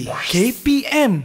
KPM.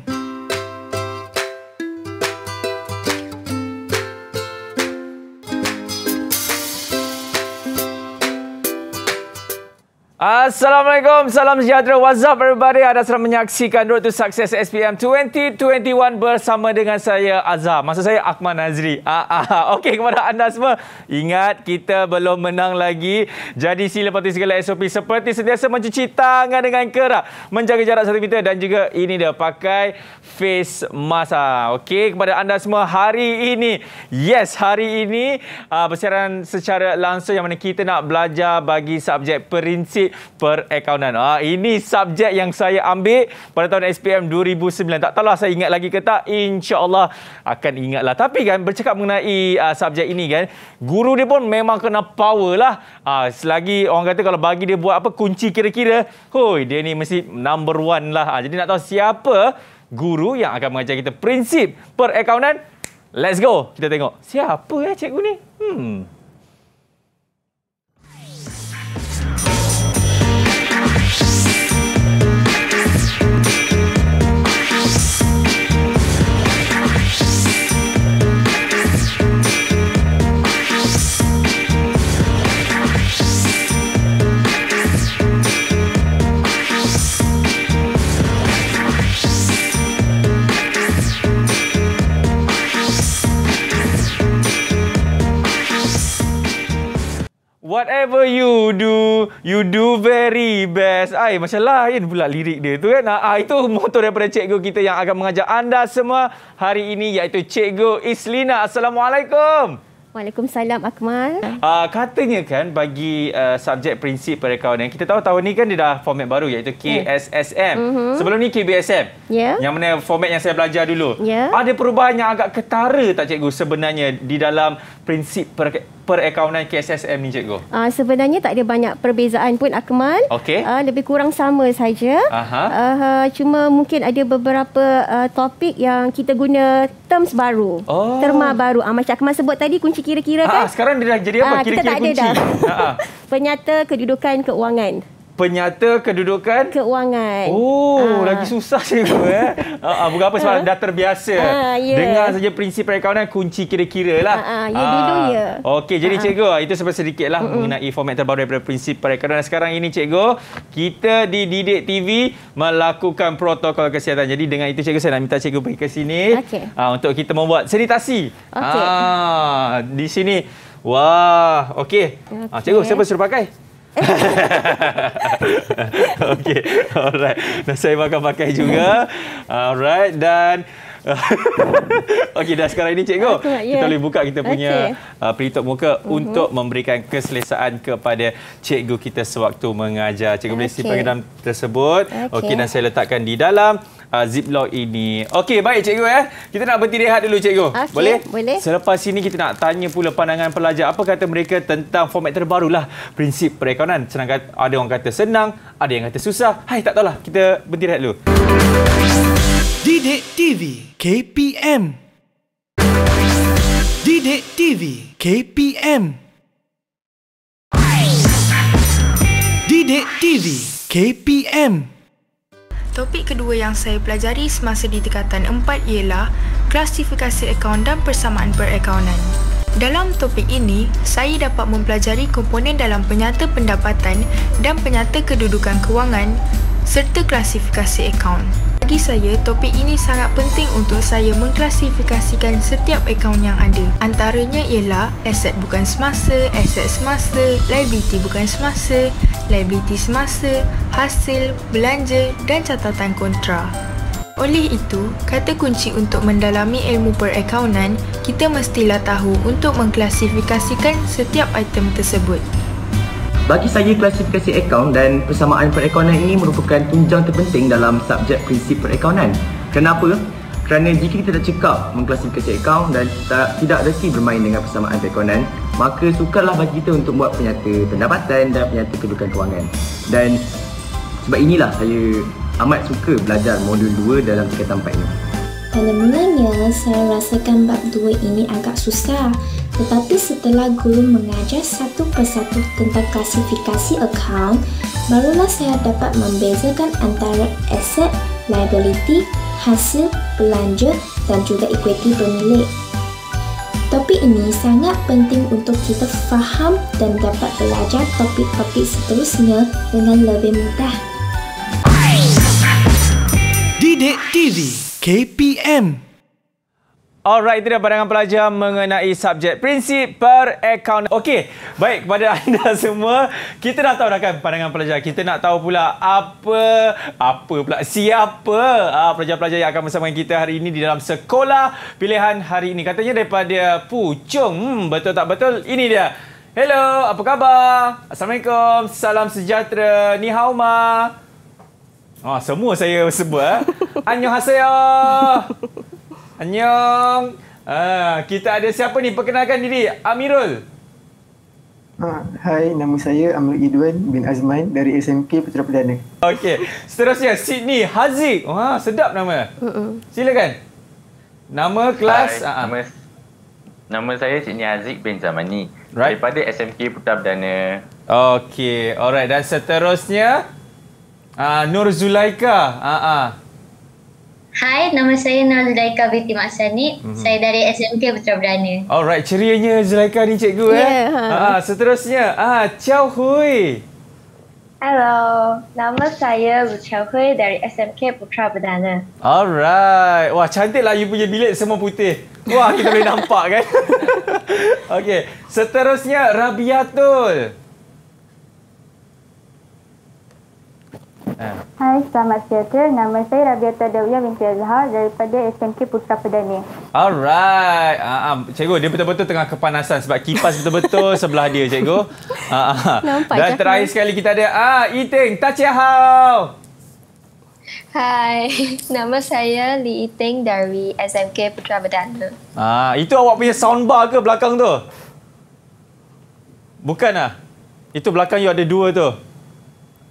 Assalamualaikum, salam sejahtera. What's up everybody? Anda sedang menyaksikan Road to Success SPM 2021 bersama dengan saya Azam. Maksud saya Akmal Nazri. Ah, ah, ah, Okey kepada anda semua, ingat kita belum menang lagi. Jadi sila patuhi segala SOP seperti sentiasa mencuci tangan dengan kerap. Menjaga jarak satu meter dan juga ini dia pakai face mask. Ah. Okey kepada anda semua, hari ini, yes hari ini ah, bersiaran secara langsung yang mana kita nak belajar bagi subjek perinci perakaunan. Ah, ini subjek yang saya ambil pada tahun SPM 2009. Tak tahulah saya ingat lagi ke tak. InsyaAllah akan ingatlah. Tapi kan bercakap mengenai uh, subjek ini kan, guru dia pun memang kena power lah. Ah, selagi orang kata kalau bagi dia buat apa kunci kira-kira, hoi dia ni mesti number one lah. Ah, jadi nak tahu siapa guru yang akan mengajar kita prinsip perakaunan? Let's go. Kita tengok. Siapa ya cikgu ni? Hmm. Whatever you do, you do very best. Ay, macam lain pula lirik dia tu kan. Ah, ah itu motor daripada cikgu kita yang akan mengajar anda semua hari ini iaitu cikgu Islina. Assalamualaikum. Waalaikumsalam Akmal. Ah katanya kan bagi uh, subjek prinsip pada kawan yang kita tahu tahun ni kan dia dah format baru iaitu ya. KSSM. Yeah. Mm-hmm. Sebelum ni KBSM. Yeah. Yang mana format yang saya belajar dulu. Yeah. Ada perubahan yang agak ketara tak cikgu sebenarnya di dalam prinsip per- perakaunan KSSM ni cikgu? Ah sebenarnya tak ada banyak perbezaan pun Akmal. Okay. Ah, lebih kurang sama saja. Uh, cuma mungkin ada beberapa uh, topik yang kita guna terms baru. Oh. Terma baru. Ah uh, macam Akmal sebut tadi kunci kira-kira kan? sekarang dia dah jadi apa uh, kira-kira kunci? Ha Penyata kedudukan keuangan penyata kedudukan keuangan. Oh, ha. lagi susah cikgu eh. Ha, bukan apa sebab ha. dah terbiasa. Ha, yeah. Ya. Dengar saja prinsip perakaunan kunci kira-kira lah. Ha, ha. ya, ha. ya. Okey, jadi ha. cikgu, itu sebab sedikit lah mm-hmm. mengenai format terbaru daripada prinsip perakaunan. Sekarang ini cikgu, kita di Didik TV melakukan protokol kesihatan. Jadi dengan itu cikgu, saya nak minta cikgu pergi ke sini okay. ha, untuk kita membuat seritasi. Okay. Ha, di sini. Wah, okey. Okay. Ha, cikgu, siapa suruh pakai? Okay, Alright. Nah, saya akan pakai juga. Alright dan Okey dah sekarang ini cikgu okay, yeah. kita ya. boleh buka kita punya okay. uh, pelitup muka mm-hmm. untuk memberikan keselesaan kepada cikgu kita sewaktu mengajar. Cikgu okay. boleh simpan dalam tersebut. Okey okay, dan saya letakkan di dalam uh, ah, ziplock ini. Okey, baik cikgu eh. Kita nak berhenti rehat dulu cikgu. Okay, ah, boleh? Boleh. Selepas ini kita nak tanya pula pandangan pelajar. Apa kata mereka tentang format terbarulah prinsip perekonan. Senang kata, ada orang kata senang, ada yang kata susah. Hai, tak tahulah. Kita berhenti rehat dulu. Didik TV KPM Didik TV KPM Didik TV KPM Topik kedua yang saya pelajari semasa di tingkatan 4 ialah klasifikasi akaun dan persamaan berakaunan. Dalam topik ini, saya dapat mempelajari komponen dalam penyata pendapatan dan penyata kedudukan kewangan serta klasifikasi akaun. Bagi saya, topik ini sangat penting untuk saya mengklasifikasikan setiap akaun yang ada. Antaranya ialah aset bukan semasa, aset semasa, liability bukan semasa, liability semasa, hasil, belanja dan catatan kontra. Oleh itu, kata kunci untuk mendalami ilmu perakaunan, kita mestilah tahu untuk mengklasifikasikan setiap item tersebut. Bagi saya, klasifikasi akaun dan persamaan perakaunan ini merupakan tunjang terpenting dalam subjek prinsip perakaunan. Kenapa? Kerana jika kita tak cekap mengklasifikasi akaun dan tak, tidak reti bermain dengan persamaan perakaunan, maka sukarlah bagi kita untuk buat penyata pendapatan dan penyata kedudukan kewangan. Dan sebab inilah saya amat suka belajar modul 2 dalam tingkatan 4 ini. Kalau mulanya saya rasakan bab 2 ini agak susah tetapi setelah guru mengajar satu persatu tentang klasifikasi account, barulah saya dapat membezakan antara aset, liability, hasil, belanja dan juga equity pemilik. Topik ini sangat penting untuk kita faham dan dapat belajar topik-topik seterusnya dengan lebih mudah. Didik TV KPM Alright, itu dah pandangan pelajar mengenai subjek prinsip per account. Okey, baik kepada anda semua, kita dah tahu dah kan pandangan pelajar. Kita nak tahu pula apa, apa pula, siapa ah, pelajar-pelajar yang akan bersama kita hari ini di dalam sekolah pilihan hari ini. Katanya daripada Pucung, hmm, betul tak betul? Ini dia. Hello, apa khabar? Assalamualaikum, salam sejahtera, ni hao ma. Oh, semua saya sebut. Eh. Annyeonghaseyo. Annyeong. Ha, kita ada siapa ni? Perkenalkan diri. Amirul. Ha, hai, nama saya Amirul Idwan bin Azman dari SMK Putra Perdana. Okey. Seterusnya, Sydney Haziq. Ha, sedap nama. Silakan. Nama, kelas. Hai, ha. nama, nama saya Sydney Haziq bin Zamani. Right. Daripada SMK Putra Perdana. Okey. Alright. Dan seterusnya, Uh, Nur Zulaika. Uh, uh. Hai, nama saya Nur Zulaika binti Mak Mm-hmm. Saya dari SMK Putra Berdana. Alright, cerianya Zulaika ni cikgu eh. Yeah, ha. Ah, seterusnya, ah, Chow Hui. Hello, nama saya Chow Hui dari SMK Putra Berdana. Alright, wah cantiklah you punya bilik semua putih. Wah, kita boleh nampak kan. okay, seterusnya Rabiatul. Rabiatul. Ha. Hai, selamat sejahtera. Nama saya Rabiata Dawiyah binti Azhar daripada SMK Putra Perdana. Alright. Uh, uh, cikgu, dia betul-betul tengah kepanasan sebab kipas betul-betul sebelah dia, cikgu. Uh, uh. Nampak Dan jahat. terakhir sekali kita ada Ah, Iting Tachiahau. Hai, nama saya Li Iting dari SMK Putra Perdana. Ah, itu awak punya soundbar ke belakang tu? Bukan ah. Itu belakang you ada dua tu.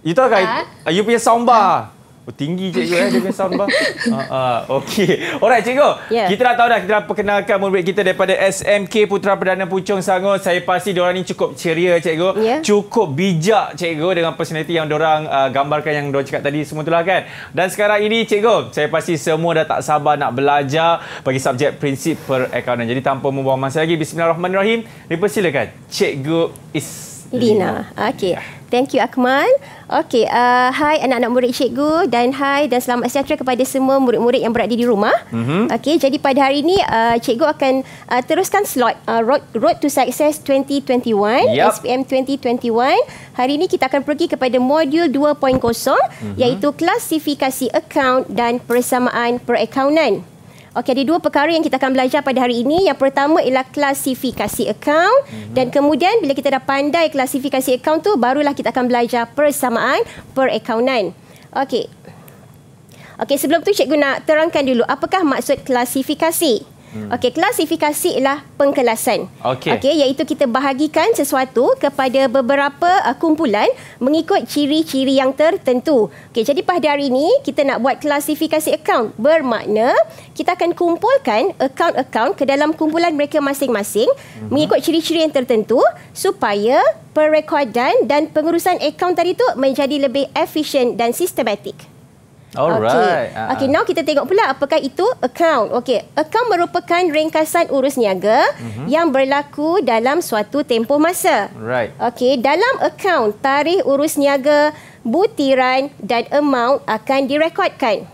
You tahu kan? Ha? You punya soundbar. Ha? Oh, tinggi cikgu eh, dia punya soundbar. ha, ah, ha. Ah, okey. Alright, cikgu. Yeah. Kita dah tahu dah. Kita dah perkenalkan murid kita daripada SMK Putra Perdana Pucung Sangon. Saya pasti diorang ni cukup ceria, cikgu. Yeah. Cukup bijak, cikgu. Dengan personality yang diorang uh, gambarkan yang diorang cakap tadi. Semua itulah kan? Dan sekarang ini, cikgu. Saya pasti semua dah tak sabar nak belajar bagi subjek prinsip perakaunan. Jadi, tanpa membuang masa lagi. Bismillahirrahmanirrahim. Dipersilakan. Cikgu is... Lina. Okey. Thank you Akmal. Okey, uh, hai anak-anak murid cikgu dan hai dan selamat sejahtera kepada semua murid-murid yang berada di rumah. Mm-hmm. Okey, jadi pada hari ini uh, cikgu akan uh, teruskan slot uh, Road, Road to Success 2021 yep. SPM 2021. Hari ini kita akan pergi kepada modul 2.0 mm-hmm. iaitu klasifikasi akaun dan persamaan perakaunan. Okey, ada dua perkara yang kita akan belajar pada hari ini. Yang pertama ialah klasifikasi akaun. Mm-hmm. Dan kemudian bila kita dah pandai klasifikasi akaun tu, barulah kita akan belajar persamaan perakaunan. Okey. Okey, sebelum tu cikgu nak terangkan dulu apakah maksud klasifikasi. Klasifikasi. Hmm. Okey, klasifikasi ialah pengkelasan. Okey. Okey, iaitu kita bahagikan sesuatu kepada beberapa uh, kumpulan mengikut ciri-ciri yang tertentu. Okey, jadi pada hari ini kita nak buat klasifikasi akaun. Bermakna kita akan kumpulkan akaun-akaun ke dalam kumpulan mereka masing-masing uh mengikut ciri-ciri yang tertentu supaya perekodan dan pengurusan akaun tadi tu menjadi lebih efisien dan sistematik. Alright. okay. Ah. Okay, now kita tengok pula apakah itu account. Okay, account merupakan ringkasan urus niaga uh-huh. yang berlaku dalam suatu tempoh masa. Right. Okay, dalam account, tarikh urus niaga, butiran dan amount akan direkodkan.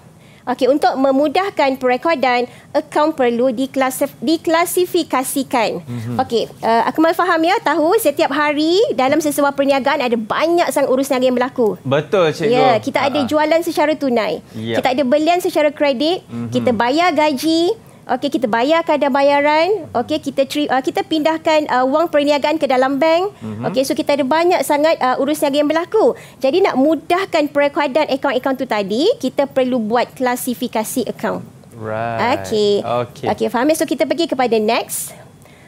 Okey, untuk memudahkan perekodan, akaun perlu diklasif- diklasifikasikan. Mm-hmm. Okey, uh, Akmal faham ya, tahu setiap hari dalam sesebuah perniagaan ada banyak sang urus niaga yang berlaku. Betul, Cikgu. Ya, kita ada jualan secara tunai. Yep. Ya. Kita ada belian secara kredit. Mm-hmm. Kita bayar gaji. Okey kita bayar, ada bayaran. Okey kita tri- uh, kita pindahkan uh, wang perniagaan ke dalam bank. Mm-hmm. Okey so kita ada banyak sangat uh, ah, urus niaga yang berlaku. Jadi nak mudahkan perakuan akaun-akaun tu tadi, kita perlu buat klasifikasi akaun. Right. Okey. Okey okay, faham. So kita pergi kepada next.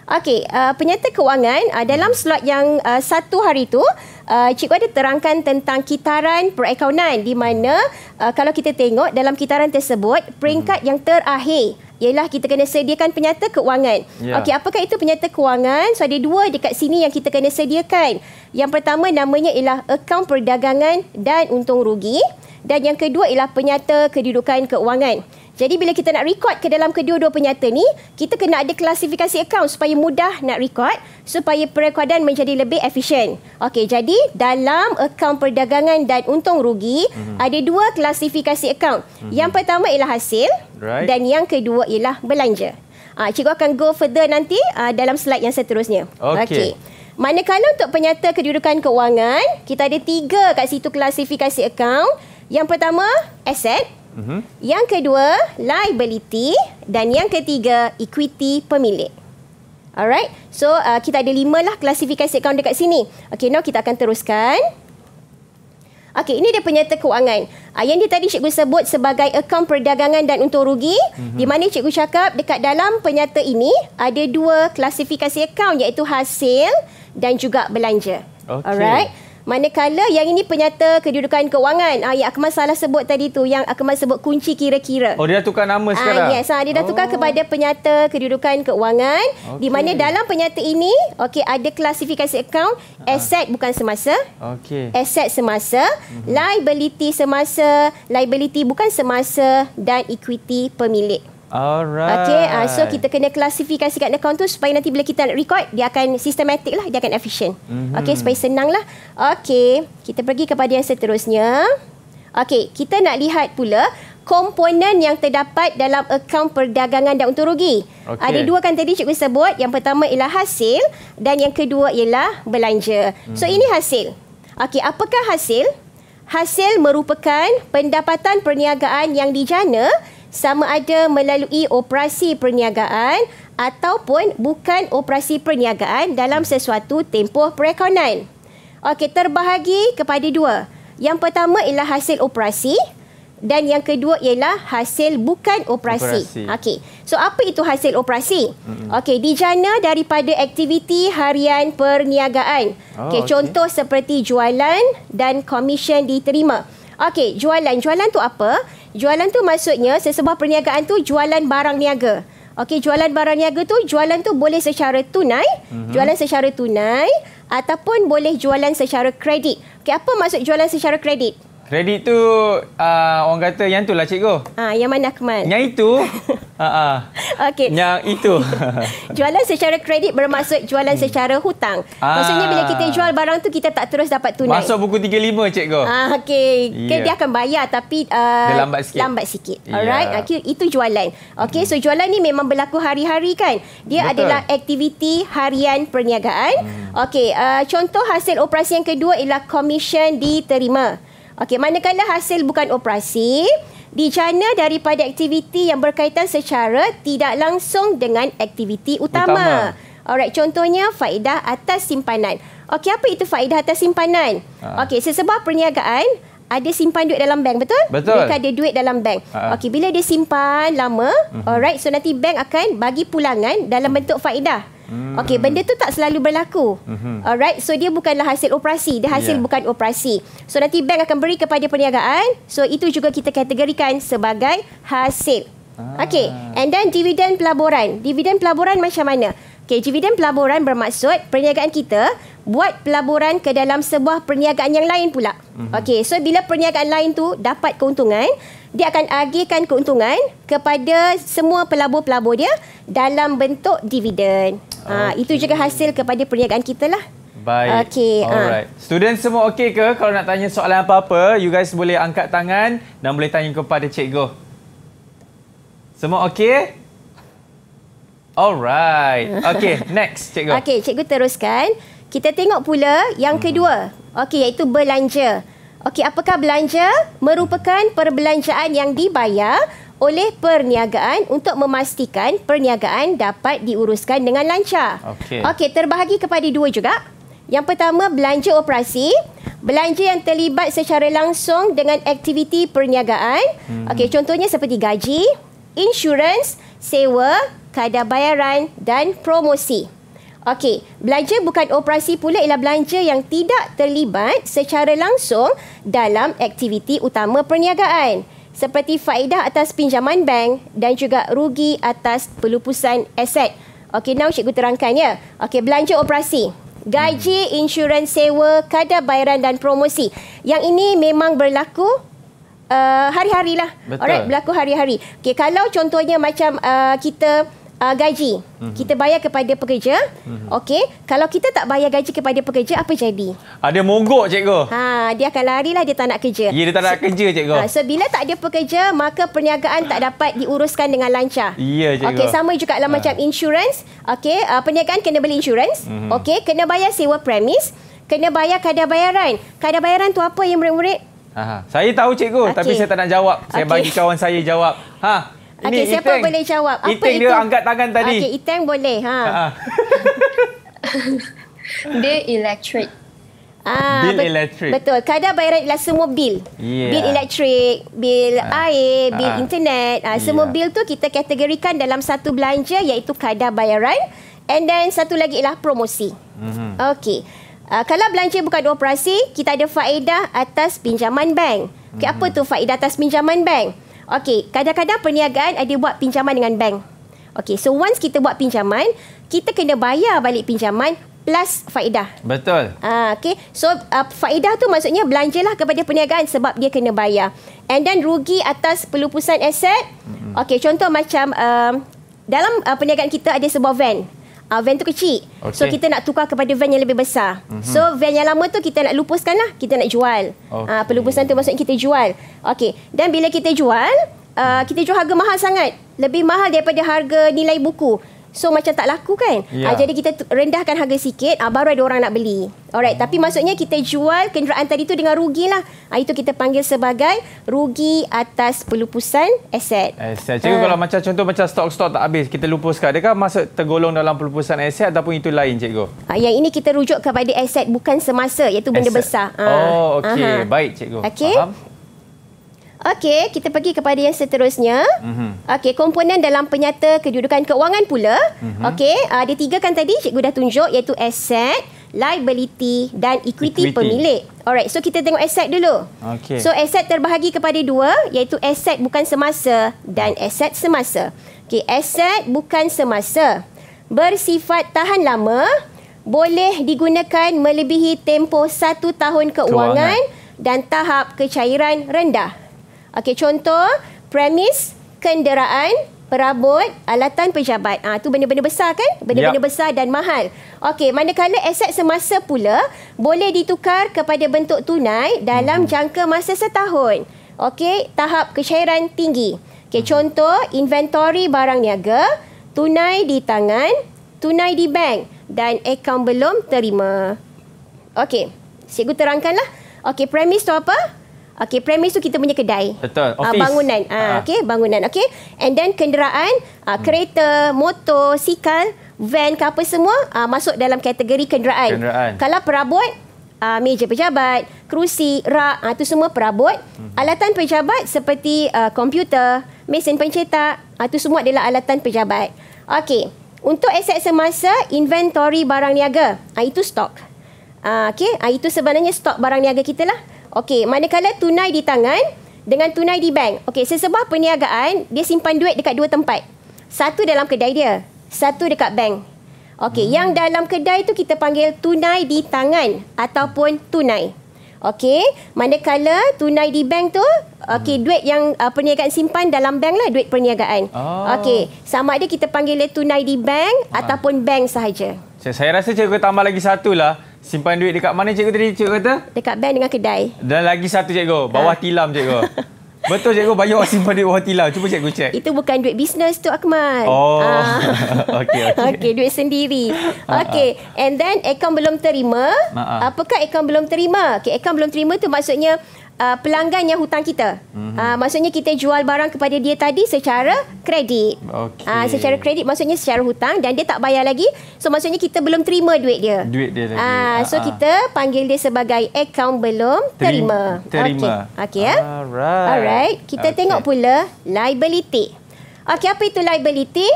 Okey, uh, penyata kewangan uh, dalam slot yang uh, satu hari itu, uh, cikgu ada terangkan tentang kitaran perakaunan di mana uh, kalau kita tengok dalam kitaran tersebut, peringkat hmm. yang terakhir ialah kita kena sediakan penyata kewangan. Yeah. Okey, apakah itu penyata kewangan? So ada dua dekat sini yang kita kena sediakan. Yang pertama namanya ialah akaun perdagangan dan untung rugi dan yang kedua ialah penyata kedudukan kewangan. Jadi bila kita nak record ke dalam kedua-dua penyata ni, kita kena ada klasifikasi account supaya mudah nak record supaya perekodan menjadi lebih efisien. Okey, jadi dalam akaun perdagangan dan untung rugi mm-hmm. ada dua klasifikasi account. Mm-hmm. Yang pertama ialah hasil right. dan yang kedua ialah belanja. Ah, cikgu akan go further nanti ah, dalam slide yang seterusnya. Okey. Okay. Manakala untuk penyata kedudukan keuangan kita ada tiga kat situ klasifikasi account. Yang pertama, aset. Mm-hmm. Mm-hmm. Yang kedua, liability dan yang ketiga, equity pemilik. Alright. So, uh, kita ada lima lah klasifikasi akaun dekat sini. Okay, now kita akan teruskan. Okay, ini dia penyata kewangan. Uh, ah, yang dia tadi cikgu sebut sebagai akaun perdagangan dan untung rugi. Mm-hmm. Di mana cikgu cakap dekat dalam penyata ini ada dua klasifikasi akaun iaitu hasil dan juga belanja. Okay. Alright. Manakala yang ini penyata kedudukan kewangan. Ah, yang Akmal salah sebut tadi tu. Yang Akmal sebut kunci kira-kira. Oh, dia dah tukar nama ah, sekarang? Ah, yes, ah, dia dah oh. tukar kepada penyata kedudukan kewangan. Okay. Di mana dalam penyata ini, okay, ada klasifikasi account. Ah. asset bukan semasa. Okay. asset semasa. Mm-hmm. Liability semasa. Liability bukan semasa. Dan equity pemilik. Alright. Okay, uh, so kita kena klasifikasikan account tu supaya nanti bila kita nak record, dia akan sistematik lah, dia akan efisien. Mm-hmm. Okay, supaya senang lah. Okay, kita pergi kepada yang seterusnya. Okay, kita nak lihat pula komponen yang terdapat dalam akaun perdagangan dan untung rugi. Okay. Ada dua kan tadi cikgu sebut. Yang pertama ialah hasil dan yang kedua ialah belanja. Mm-hmm. So, ini hasil. Okay, apakah hasil? Hasil merupakan pendapatan perniagaan yang dijana sama ada melalui operasi perniagaan ataupun bukan operasi perniagaan dalam sesuatu tempoh perakaunan. Okey, terbahagi kepada dua. Yang pertama ialah hasil operasi dan yang kedua ialah hasil bukan operasi. operasi. Okey. So apa itu hasil operasi? Mm-hmm. Okey, dijana daripada aktiviti harian perniagaan. Oh, okey, okay. contoh seperti jualan dan komisen diterima. Okey, jualan. Jualan tu apa? Jualan tu maksudnya sesebuah perniagaan tu jualan barang niaga. Okey, jualan barang niaga tu jualan tu boleh secara tunai, mm-hmm. jualan secara tunai ataupun boleh jualan secara kredit. Okey, apa maksud jualan secara kredit? Kredit tu uh, orang kata yang itulah cikgu. Ah ha, yang mana Akmal? Yang itu. Ha ah. Uh, Okey. Yang itu. jualan secara kredit bermaksud jualan hmm. secara hutang. Ha. Maksudnya bila kita jual ah. barang tu kita tak terus dapat tunai. Masuk buku 35 cikgu. Ah ha, Okay, Yeah. Dia akan bayar tapi uh, dia lambat sikit. Lambat sikit. Alright. Yeah. Okay, itu jualan. Okey, hmm. so jualan ni memang berlaku hari-hari kan? Dia Betul. adalah aktiviti harian perniagaan. Hmm. Okey, uh, contoh hasil operasi yang kedua ialah komisen diterima. Okey, manakala hasil bukan operasi dijana daripada aktiviti yang berkaitan secara tidak langsung dengan aktiviti utama. utama. Alright, contohnya faedah atas simpanan. Okey, apa itu faedah atas simpanan? Ha. Okey, sesebab perniagaan ada simpan duit dalam bank, betul? Betul. Mereka ada duit dalam bank. Ha. Okey, bila dia simpan lama, uh-huh. alright, so nanti bank akan bagi pulangan dalam bentuk faedah. Hmm. Okay, benda tu tak selalu berlaku. Hmm. Alright, so dia bukanlah hasil operasi. Dia hasil yeah. bukan operasi. So nanti bank akan beri kepada perniagaan. So itu juga kita kategorikan sebagai hasil. Ah. Okay, and then dividen pelaburan. Dividen pelaburan macam mana? Okay, dividen pelaburan bermaksud perniagaan kita buat pelaburan ke dalam sebuah perniagaan yang lain pula. hmm Okay, so bila perniagaan lain tu dapat keuntungan, dia akan agihkan keuntungan kepada semua pelabur-pelabur dia dalam bentuk dividen. Ah, okay. itu juga hasil kepada perniagaan kita lah. Baik. Okay. Ah. Alright. Uh. Student semua okey ke kalau nak tanya soalan apa-apa, you guys boleh angkat tangan dan boleh tanya kepada cikgu. Semua okey? Alright. Okay, next cikgu. Okay, cikgu teruskan. Kita tengok pula yang hmm. kedua. Okay, iaitu belanja. Okey, apakah belanja merupakan perbelanjaan yang dibayar oleh perniagaan untuk memastikan perniagaan dapat diuruskan dengan lancar. Okey. Okey, terbahagi kepada dua juga. Yang pertama belanja operasi, belanja yang terlibat secara langsung dengan aktiviti perniagaan. Hmm. Okey, contohnya seperti gaji, insurans, sewa, kadar bayaran dan promosi. Okey, belanja bukan operasi pula ialah belanja yang tidak terlibat secara langsung dalam aktiviti utama perniagaan seperti faedah atas pinjaman bank dan juga rugi atas pelupusan aset. Okey, now cikgu terangkan ya. Okey, belanja operasi. Gaji, insurans sewa, kadar bayaran dan promosi. Yang ini memang berlaku uh, hari lah. Betul. Alright, berlaku hari-hari. Okey, kalau contohnya macam uh, kita uh, gaji. Mm-hmm. Kita bayar kepada pekerja. Mm-hmm. Okey, kalau kita tak bayar gaji kepada pekerja apa jadi? Ada ah, uh, mogok cikgu. Ha, dia akan larilah dia tak nak kerja. Ya, dia tak nak so, kerja cikgu. Ha, so bila tak ada pekerja, maka perniagaan tak dapat diuruskan dengan lancar. Ya, cikgu. Okey, sama juga lah uh. macam insurans, Okey, uh, perniagaan kena beli insurans, Mm-hmm. Okey, kena bayar sewa premis, kena bayar kadar bayaran. Kadar bayaran tu apa yang murid-murid? Saya tahu cikgu, okay. tapi saya tak nak jawab. Saya okay. bagi kawan saya jawab. Ha. Okay, siapa boleh jawab? Apa Iteng, Iteng dia angkat tangan tadi. Okey, Iteng boleh. Ha. Dia ha. elektrik. Ah, bil bet elektrik. Betul. Kadar bayaran ialah semua bil. Yeah. Bil elektrik, bil uh, ah. air, bil uh, ah. internet. Uh, semua yeah. bil tu kita kategorikan dalam satu belanja iaitu kadar bayaran. And then satu lagi ialah promosi. Mm-hmm. Okey. Uh, kalau belanja bukan operasi, kita ada faedah atas pinjaman bank. Okey, mm-hmm. apa tu faedah atas pinjaman bank? Okey, kadang-kadang perniagaan ada buat pinjaman dengan bank. Okey, so once kita buat pinjaman, kita kena bayar balik pinjaman plus faedah. Betul. Ah, uh, okay. So, uh, faedah tu maksudnya belanjalah kepada perniagaan sebab dia kena bayar. And then rugi atas pelupusan aset. Mm-hmm. Okay, contoh macam um, dalam uh, perniagaan kita ada sebuah van uh, van tu kecil. Okay. So kita nak tukar kepada van yang lebih besar. Mm-hmm. So van yang lama tu kita nak lupuskan lah. Kita nak jual. Ah, okay. Uh, pelupusan tu maksudnya kita jual. Okay. Dan bila kita jual, uh, kita jual harga mahal sangat. Lebih mahal daripada harga nilai buku. So macam tak laku kan yeah. Ya. uh, Jadi kita rendahkan harga sikit uh, Baru ada orang nak beli Alright Tapi maksudnya kita jual Kenderaan tadi tu dengan rugi lah uh, Itu kita panggil sebagai Rugi atas pelupusan aset Aset Cikgu uh. kalau macam contoh Macam stok-stok tak habis Kita lupuskan Adakah masuk tergolong dalam pelupusan aset Ataupun itu lain cikgu uh, Yang ini kita rujuk kepada aset Bukan semasa Iaitu benda asset. besar uh. Oh okey uh-huh. Baik cikgu okay. Faham Okey, kita pergi kepada yang seterusnya. Mm-hmm. Okey, komponen dalam penyata kedudukan keuangan pula. Mm-hmm. Okey, ada ah, tiga kan tadi cikgu dah tunjuk iaitu aset, liability dan equity, equity. pemilik. Alright, so kita tengok aset dulu. Okey. So aset terbahagi kepada dua iaitu aset bukan semasa dan aset semasa. Okey, aset bukan semasa bersifat tahan lama boleh digunakan melebihi tempoh satu tahun keuangan, keuangan. dan tahap kecairan rendah. Okey, contoh premis kenderaan perabot, alatan pejabat. Ah ha, tu benda-benda besar kan? Benda-benda yep. besar dan mahal. Okey, manakala aset semasa pula boleh ditukar kepada bentuk tunai dalam hmm. jangka masa setahun. Okey, tahap kecairan tinggi. Okey, hmm. contoh inventory barang niaga, tunai di tangan, tunai di bank dan akaun belum terima. Okey, cikgu terangkanlah. Okey, premis tu apa? Okey, premis tu kita punya kedai. Betul. Uh, bangunan. Uh, uh. Okey, bangunan. Okey. And then kenderaan, uh, hmm. kereta, motor, sikal, van ke apa semua uh, masuk dalam kategori kenderaan. Kenderaan. Kalau perabot, uh, meja pejabat, kerusi, rak, itu uh, semua perabot. Hmm. Alatan pejabat seperti uh, komputer, mesin pencetak, itu uh, semua adalah alatan pejabat. Okey. Untuk aset semasa, inventory barang niaga. Uh, itu stok. Uh, Okey, uh, itu sebenarnya stok barang niaga kita lah. Okey, manakala tunai di tangan dengan tunai di bank. Okey, sesebuah perniagaan, dia simpan duit dekat dua tempat. Satu dalam kedai dia, satu dekat bank. Okey, hmm. yang dalam kedai tu kita panggil tunai di tangan ataupun tunai. Okey, manakala tunai di bank tu, okey, hmm. duit yang uh, perniagaan simpan dalam bank lah duit perniagaan. Oh. Okey, sama ada kita panggil tunai di bank ha. ataupun bank sahaja. Saya, saya rasa cikgu tambah lagi satu lah simpan duit dekat mana cikgu tadi cikgu kata? Dekat bank dengan kedai. Dan lagi satu cikgu, bawah ha. tilam cikgu. Betul cikgu, banyak orang simpan duit bawah tilam. Cuba cikgu cek. Itu bukan duit bisnes tu Akmal. Oh. Ha. okey okey. Okey, duit sendiri. Ha, ha. Okey, and then akaun belum terima. Ha-ha. Apakah akaun belum terima? Okey, akaun belum terima tu maksudnya uh, pelanggan yang hutang kita. Mm-hmm. Uh, maksudnya kita jual barang kepada dia tadi secara kredit. Okay. Uh, secara kredit maksudnya secara hutang dan dia tak bayar lagi. So maksudnya kita belum terima duit dia. Duit dia lagi. Uh, so uh-huh. kita panggil dia sebagai account belum terima. Terima. Okay. Okay, yeah. Alright. Alright. Kita okay. tengok pula liability. Okay apa itu liability?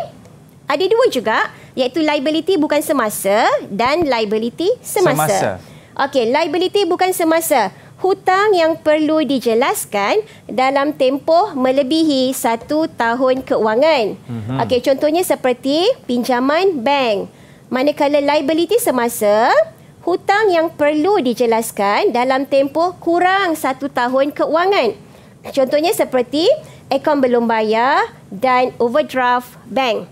Ada dua juga iaitu liability bukan semasa dan liability semasa. semasa. Okey, liability bukan semasa hutang yang perlu dijelaskan dalam tempoh melebihi satu tahun keuangan. Mm-hmm. Okey, contohnya seperti pinjaman bank. Manakala liability semasa, hutang yang perlu dijelaskan dalam tempoh kurang satu tahun keuangan. Contohnya seperti akaun belum bayar dan overdraft bank.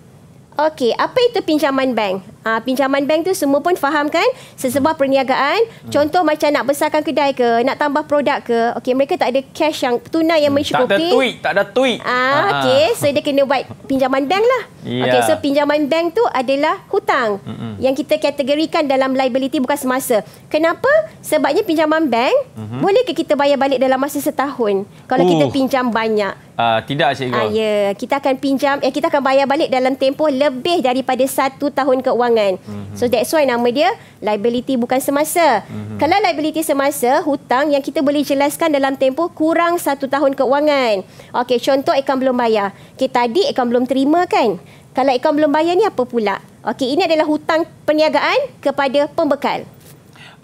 Okey, apa itu pinjaman bank? uh, pinjaman bank tu semua pun faham kan sesebuah perniagaan hmm. contoh macam nak besarkan kedai ke nak tambah produk ke okey mereka tak ada cash yang tunai yang hmm, mencukupi tak ada tweet tak ada tweet ah, ah, ah okey so dia kena buat pinjaman bank lah yeah. okey so pinjaman bank tu adalah hutang hmm, hmm. yang kita kategorikan dalam liability bukan semasa kenapa sebabnya pinjaman bank hmm. boleh ke kita bayar balik dalam masa setahun kalau uh. kita oh. pinjam banyak Uh, tidak cikgu. Uh, ya, yeah. kita akan pinjam eh kita akan bayar balik dalam tempoh lebih daripada satu tahun keuangan kewangan. Mm-hmm. So mhm. that's why nama dia liability bukan semasa. Mm-hmm. Kalau liability semasa, hutang yang kita boleh jelaskan dalam tempoh kurang satu tahun kewangan. Okey, contoh akaun belum bayar. Okey, tadi akaun belum terima kan? Kalau akaun belum bayar ni apa pula? Okey, ini adalah hutang perniagaan kepada pembekal.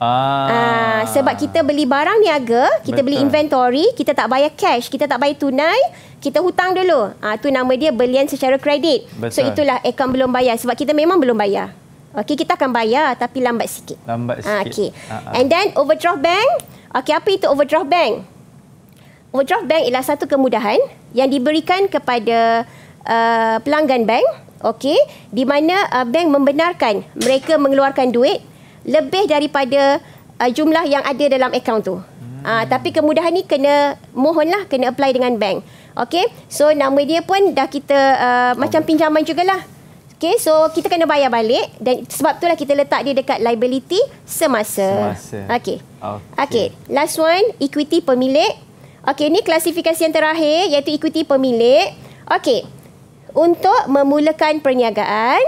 Ah. ah sebab kita beli barang niaga, kita Betul. beli inventory, kita tak bayar cash, kita tak bayar tunai, kita hutang dulu. Ah nama dia belian secara kredit. Betul. So itulah akaun belum bayar sebab kita memang belum bayar. Okey, kita akan bayar tapi lambat sikit. Lambat ah, sikit. Ha, okey. Uh-huh. And then overdraft bank. Okey, apa itu overdraft bank? Overdraft bank ialah satu kemudahan yang diberikan kepada uh, pelanggan bank, okey, di mana uh, bank membenarkan mereka mengeluarkan duit lebih daripada uh, jumlah yang ada dalam akaun tu. Hmm. Uh, tapi kemudahan ni kena mohonlah kena apply dengan bank. Okey. So nama dia pun dah kita uh, oh. macam pinjaman jugalah. Okay, so kita kena bayar balik dan sebab itulah kita letak dia dekat liability semasa. Semasa. Okay. Okay. okay. Last one, equity pemilik. Okay, ni klasifikasi yang terakhir iaitu equity pemilik. Okay. Untuk memulakan perniagaan,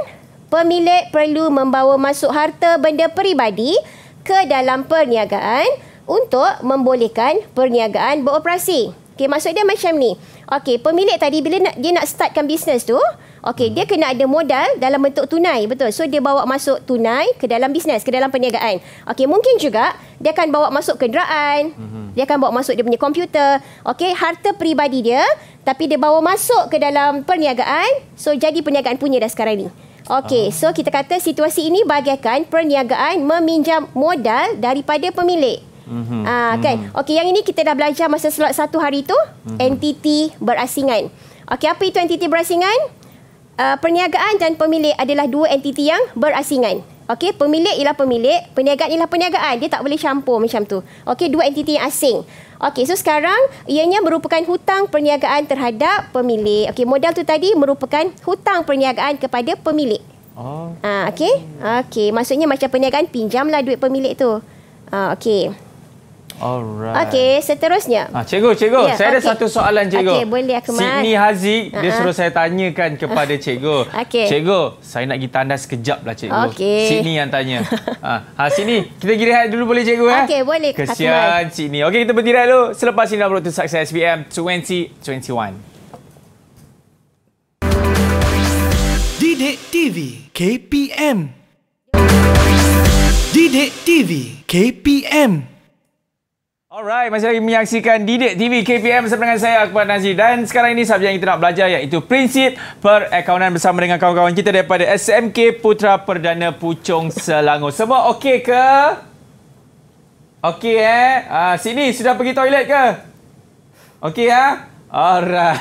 pemilik perlu membawa masuk harta benda peribadi ke dalam perniagaan untuk membolehkan perniagaan beroperasi. Okay, maksud dia macam ni. Okay, pemilik tadi bila nak, dia nak startkan bisnes tu, Okey, dia kena ada modal dalam bentuk tunai, betul. So dia bawa masuk tunai ke dalam bisnes, ke dalam perniagaan. Okey, mungkin juga dia akan bawa masuk kenderaan. hmm Dia akan bawa masuk dia punya komputer. Okey, harta peribadi dia tapi dia bawa masuk ke dalam perniagaan. So jadi perniagaan punya dah sekarang ni. Okey, uh so kita kata situasi ini bagaikan perniagaan meminjam modal daripada pemilik. Mm-hmm. Ah, mhm. kan. Mm-hmm. Okey, yang ini kita dah belajar masa slot satu hari tu, mm-hmm. entiti berasingan. Okey, apa itu entiti berasingan? uh, perniagaan dan pemilik adalah dua entiti yang berasingan. Okey, pemilik ialah pemilik, perniagaan ialah perniagaan. Dia tak boleh campur macam tu. Okey, dua entiti yang asing. Okey, so sekarang ianya merupakan hutang perniagaan terhadap pemilik. Okey, modal tu tadi merupakan hutang perniagaan kepada pemilik. Oh. Ah, okey. Okey, maksudnya macam perniagaan pinjamlah duit pemilik tu. Ah, okey. Alright. Okey, seterusnya. Ah, cikgu, cikgu, yeah, saya okay. ada satu soalan cikgu. Okey, boleh Akmal. Sydney Haziq, uh -huh. dia suruh saya tanyakan kepada cikgu. Okay. Cikgu, saya nak pergi tandas sekejap lah cikgu. Okay. Sini yang tanya. ah, ah, Sydney, kita pergi rehat dulu boleh cikgu? Eh? Okey, eh? boleh Kesian, sini. Kesian Okey, kita berdiri dulu. Selepas ini, untuk Tersaksa SPM 2021. Didik TV KPM Didik TV KPM Alright, masih lagi menyaksikan Didik TV KPM bersama dengan saya, Akbar Nazir. Dan sekarang ini subjek yang kita nak belajar iaitu prinsip perakaunan bersama dengan kawan-kawan kita daripada SMK Putra Perdana Pucung Selangor. Semua okey ke? Okey eh? Ah, sini, sudah pergi toilet ke? Okey ya? Eh? Alright.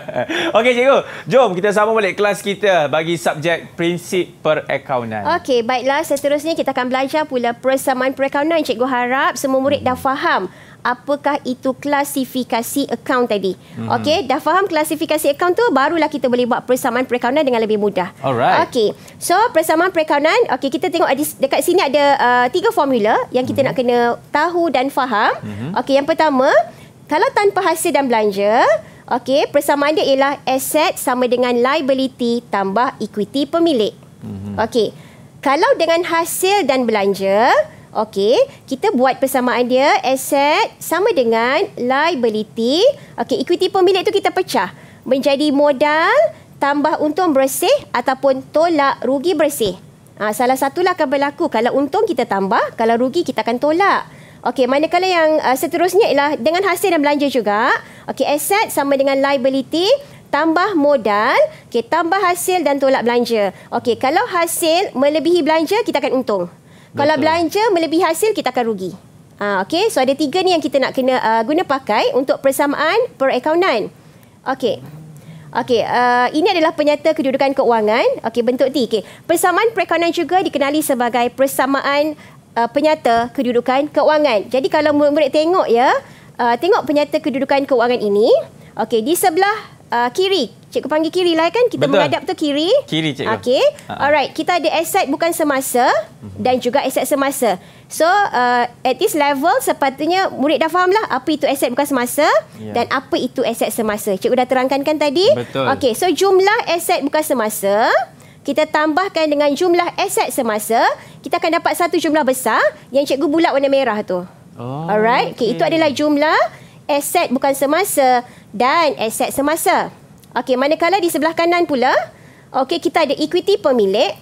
Okey, cikgu. Jom kita sama balik kelas kita bagi subjek prinsip perakaunan. Okey, baiklah. Seterusnya kita akan belajar pula persamaan perakaunan. Cikgu harap semua murid dah hmm. faham apakah itu klasifikasi akaun tadi. Hmm. Okey, dah faham klasifikasi akaun tu, barulah kita boleh buat persamaan perakaunan dengan lebih mudah. Alright. Okey, so persamaan perakaunan. Okey, kita tengok ada, dekat sini ada uh, tiga formula yang kita -hmm. nak kena tahu dan faham. Mm -hmm. Okey, yang pertama... Kalau tanpa hasil dan belanja, okey, persamaan dia ialah aset sama dengan liability tambah equity pemilik. Mhm. Okey. Kalau dengan hasil dan belanja, okey, kita buat persamaan dia aset sama dengan liability, okey, equity pemilik tu kita pecah menjadi modal tambah untung bersih ataupun tolak rugi bersih. Ha, salah satulah akan berlaku. Kalau untung kita tambah, kalau rugi kita akan tolak. Okey, manakala yang uh, seterusnya ialah dengan hasil dan belanja juga. Okey, aset sama dengan liability tambah modal, okey tambah hasil dan tolak belanja. Okey, kalau hasil melebihi belanja kita akan untung. Betul. Kalau belanja melebihi hasil kita akan rugi. Ha, okey, so ada tiga ni yang kita nak kena uh, guna pakai untuk persamaan perakaunan. Okey. Okey, uh, ini adalah penyata kedudukan keuangan. Okey, bentuk T. Okey. Persamaan perakaunan juga dikenali sebagai persamaan uh, penyata kedudukan keuangan. Jadi kalau murid-murid tengok ya, uh, tengok penyata kedudukan keuangan ini. Okey, di sebelah uh, kiri. Cikgu panggil kiri lah kan? Kita Betul. menghadap tu kiri. Kiri, cikgu. Okey. Alright, kita ada aset bukan semasa mhm. dan juga aset semasa. So, uh, at this level sepatutnya murid dah faham lah apa itu aset bukan semasa yeah. dan apa itu aset semasa. Cikgu dah terangkan kan tadi? Betul. Okey, so jumlah aset bukan semasa kita tambahkan dengan jumlah aset semasa, kita akan dapat satu jumlah besar yang cikgu bulat warna merah tu. Oh, Alright, okay. Okay, itu adalah jumlah aset bukan semasa dan aset semasa. Okey, manakala di sebelah kanan pula, okey kita ada equity pemilik,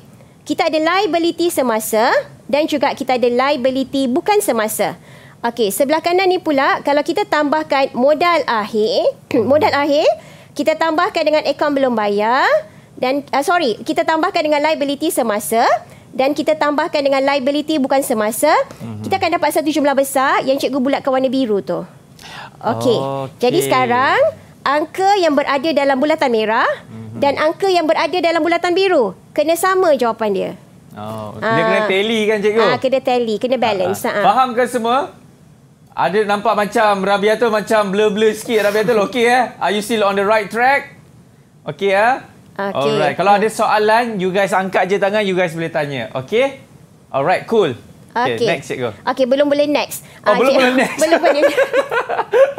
kita ada liability semasa dan juga kita ada liability bukan semasa. Okey, sebelah kanan ni pula kalau kita tambahkan modal akhir, modal akhir kita tambahkan dengan akaun belum bayar, dan uh, sorry kita tambahkan dengan liability semasa dan kita tambahkan dengan liability bukan semasa mm-hmm. kita akan dapat satu jumlah besar yang cikgu bulatkan warna biru tu okey okay. jadi sekarang angka yang berada dalam bulatan merah mm-hmm. dan angka yang berada dalam bulatan biru kena sama jawapan dia oh kena kena ah. tally kan cikgu ah kena tally kena balance ah, ah. ah faham ke semua ada nampak macam Rabia tu macam blur-blur sikit Rabia tu okey eh are you still on the right track okey eh Okay. Alright, kalau ada soalan, you guys angkat je tangan, you guys boleh tanya. Okay? Alright, cool. Okay, okay. next cikgu. Okay, belum boleh next. Oh, uh, belum boleh next. belum boleh next.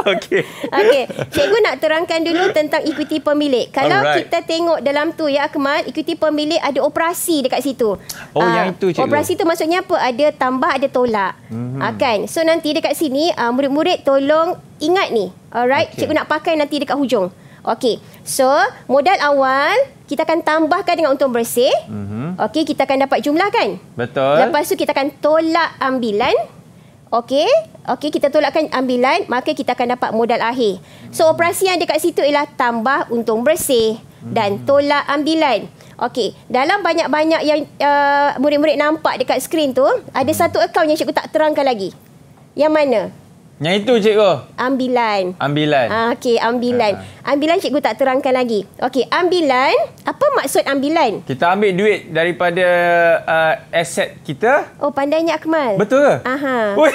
okay. Okay, cikgu nak terangkan dulu tentang ikuti pemilik. Kalau Alright. kita tengok dalam tu ya, Akmal, ikuti pemilik ada operasi dekat situ. Oh, uh, yang itu cikgu. Operasi tu maksudnya apa? Ada tambah, ada tolak. Mm-hmm. Akan. Ah, uh, so, nanti dekat sini, uh, murid-murid tolong ingat ni. Alright, okay. cikgu nak pakai nanti dekat hujung. Okey. So, modal awal kita akan tambahkan dengan untung bersih. Mm-hmm. Okey, kita akan dapat jumlah kan? Betul. Lepas tu kita akan tolak ambilan. Okey. Okey, kita tolakkan ambilan, maka kita akan dapat modal akhir. So, operasi yang kat situ ialah tambah untung bersih dan mhm. tolak ambilan. Okey, dalam banyak-banyak yang uh, murid-murid nampak dekat skrin tu, ada mhm. satu akaun yang cikgu tak terangkan lagi. Yang mana? Yang itu cikgu. Ambilan. Ambilan. Ah, Okey, ambilan. Ah. Ambilan cikgu tak terangkan lagi. Okey, ambilan. Apa maksud ambilan? Kita ambil duit daripada uh, aset kita. Oh, pandainya Akmal. Betul ke? Aha. Wih,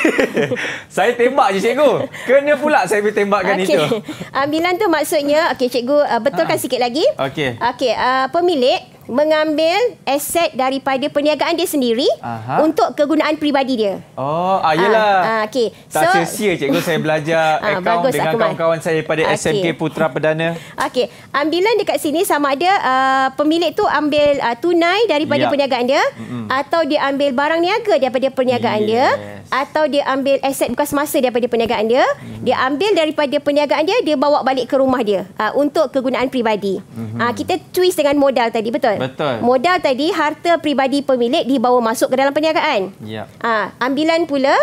saya tembak je cikgu. Kena pula saya boleh tembakkan okay. itu. Ambilan tu maksudnya, okay, cikgu uh, betulkan ah. sikit lagi. Okey. Okey, uh, pemilik mengambil aset daripada perniagaan dia sendiri Aha. untuk kegunaan pribadi dia. Oh, ayolah. Ah, ah, ah okay. Tak so, sia-sia cikgu saya belajar ah, akaun bagus, dengan kawan-kawan saya pada okay. SMK Putra Perdana. Okey, ambilan dekat sini sama ada uh, pemilik tu ambil uh, tunai daripada yep. Ya. perniagaan dia mm-hmm. atau dia ambil barang niaga daripada perniagaan yes. dia atau dia ambil aset bekas masa daripada perniagaan dia, mm-hmm. dia ambil daripada perniagaan dia, dia bawa balik ke rumah dia uh, untuk kegunaan pribadi. Mm-hmm. Uh, kita twist dengan modal tadi, betul? Betul. Betul. Modal tadi harta pribadi pemilik dibawa masuk ke dalam perniagaan. Ya. ha, ambilan pula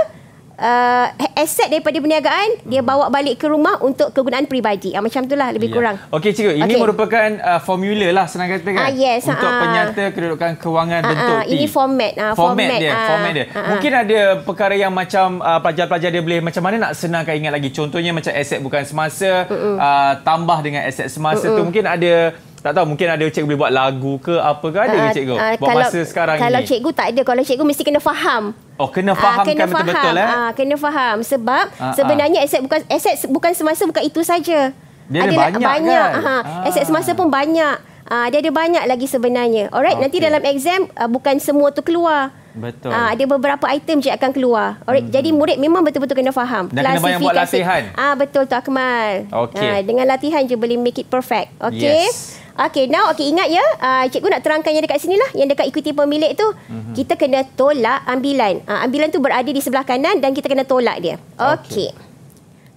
Uh, aset daripada perniagaan hmm. dia bawa balik ke rumah untuk kegunaan pribadi uh, macam itulah lebih yeah. kurang okey cikgu okay. ini merupakan uh, formula lah senang kata kan uh, yes. untuk uh, penyata kedudukan kewangan uh, bentuk uh, ini format uh, format, format dia, uh, format dia. Uh, mungkin ada perkara yang macam uh, pelajar-pelajar dia boleh macam mana nak senangkan ingat lagi contohnya macam aset bukan semasa uh, uh, tambah dengan aset semasa uh, tu mungkin ada tak tahu mungkin ada cikgu boleh buat lagu ke apa ke ada uh, ke ah, cikgu uh, buat kalau, masa sekarang kalau ni kalau cikgu tak ada kalau cikgu mesti kena faham oh kena ah, faham uh, kan faham. betul-betul eh kena faham sebab uh, sebenarnya aset bukan aset bukan semasa bukan itu saja dia ada banyak, banyak kan? ha, ah. aset semasa pun banyak ha, dia ada banyak lagi sebenarnya alright okay. nanti dalam exam uh, bukan semua tu keluar Betul. Ah, ada beberapa item je akan keluar. hmm. Jadi murid memang betul-betul kena faham. Dan kena banyak buat latihan. Ah, betul tu Akmal. Okay. Ah, dengan latihan je boleh make it perfect. Okay. Yes. Okay, now okay, ingat ya, uh, cikgu nak terangkan yang dekat sini lah, yang dekat ikuti pemilik tu, hmm kita kena tolak ambilan. Uh, ambilan tu berada di sebelah kanan dan kita kena tolak dia. Okay. okay.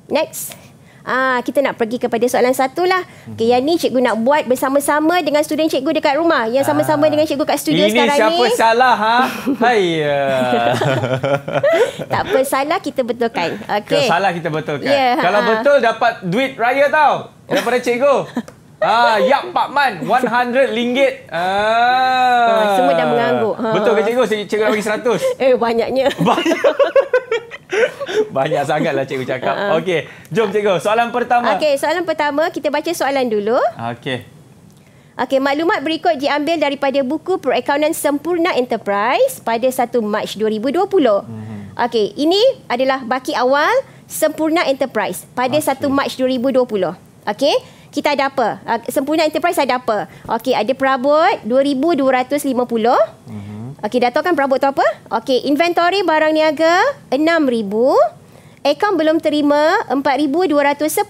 Next. Ah, kita nak pergi kepada soalan satu lah. Okay, yang ni cikgu nak buat bersama-sama dengan student cikgu dekat rumah. Yang sama-sama ah. dengan cikgu kat studio ini sekarang ni. Ini siapa salah ha? Hai. Ya. tak apa, salah kita betulkan. Okay. Kalau salah kita betulkan. Yeah, ha, Kalau ha. betul dapat duit raya tau. Daripada cikgu. Ah, ya Pak Man, 100 ringgit. Ah. Ha, semua dah mengangguk. Ha. Betul ke cikgu? Cikgu nak bagi 100. Eh, banyaknya. Banyak. Banyak sangatlah cikgu cakap. Uh-huh. Okey, jom cikgu. Soalan pertama. Okey, soalan pertama kita baca soalan dulu. Okey. Okey, maklumat berikut diambil daripada buku Perakaunan Sempurna Enterprise pada 1 Mac 2020. Uh-huh. Mm-hmm. Okey, ini adalah baki awal Sempurna Enterprise pada okay. 1 Mac 2020. Okey, kita ada apa? Ah, Sempurna Enterprise ada apa? Okey, ada perabot 2250. Uh-huh. Okey, dah tahu kan perabot tu apa? Okey, inventory barang niaga RM6,000. Akaun belum terima RM4,210.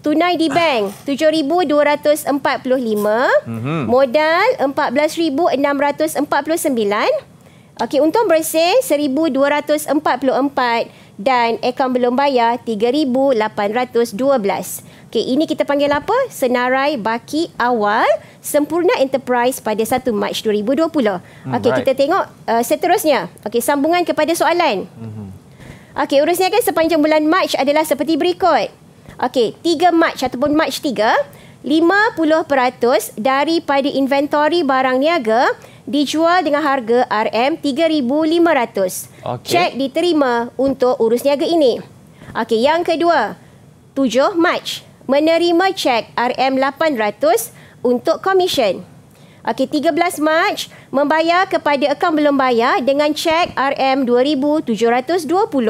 Tunai di bank ah. RM7,245. Mm-hmm. Modal RM14,649. Okey, untung bersih RM1,244 dan akaun belum bayar 3812. Okey, ini kita panggil apa? Senarai baki awal sempurna enterprise pada 1 Mac 2020. Hmm, Okey, right. kita tengok uh, seterusnya. Okey, sambungan kepada soalan. Mhm. Okey, urusnya kan sepanjang bulan Mac adalah seperti berikut. Okey, 3 Mac ataupun Mac 3 50% daripada inventori barang niaga dijual dengan harga RM3,500 okay. cek diterima untuk urus niaga ini. Okey, yang kedua, 7 Mac menerima cek RM800 untuk komisen. Okey, 13 Mac membayar kepada akaun belum bayar dengan cek RM2720.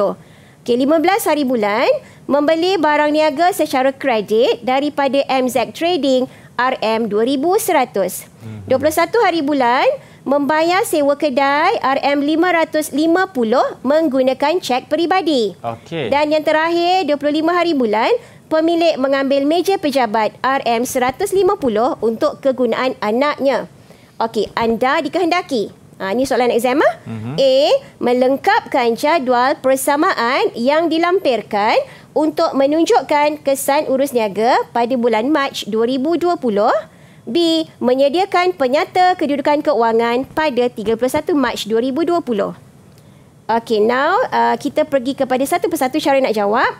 Okey, 15 hari bulan membeli barang niaga secara kredit daripada MZ Trading RM2100. 21 mhm. hari bulan membayar sewa kedai RM550 menggunakan cek peribadi. Okay. Dan yang terakhir 25 hari bulan pemilik mengambil meja pejabat RM150 untuk kegunaan anaknya. Okey, anda dikehendaki. Ha, ini soalan exam lah. Uh-huh. A. Melengkapkan jadual persamaan yang dilampirkan untuk menunjukkan kesan urus niaga pada bulan Mac 2020. B. Menyediakan penyata kedudukan keuangan pada 31 Mac 2020. Okey, now uh, kita pergi kepada satu persatu cara nak jawab.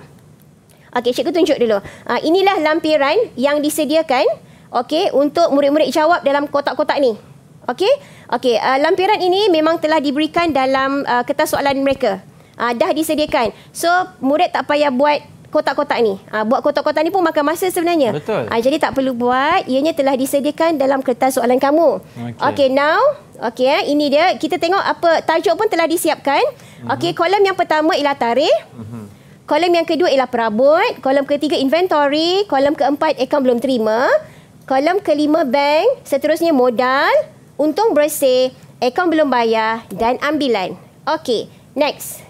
Okey, cikgu tunjuk dulu. Uh, inilah lampiran yang disediakan okay, untuk murid-murid jawab dalam kotak-kotak ni. Okey, okay, uh, lampiran ini memang telah diberikan dalam uh, kertas soalan mereka. Uh, dah disediakan. So, murid tak payah buat kotak-kotak ni. Ha, buat kotak-kotak ni pun makan masa sebenarnya. Betul. Ha, jadi tak perlu buat. Ianya telah disediakan dalam kertas soalan kamu. Okey. Okay, now. Okey, eh, ini dia. Kita tengok apa tajuk pun telah disiapkan. Mm-hmm. Okey, kolam yang pertama ialah tarikh. Mm-hmm. Kolam yang kedua ialah perabot. Kolam ketiga inventory. Kolam keempat akaun belum terima. Kolam kelima bank. Seterusnya modal. Untung bersih. Akaun belum bayar. Dan ambilan. Okey, next.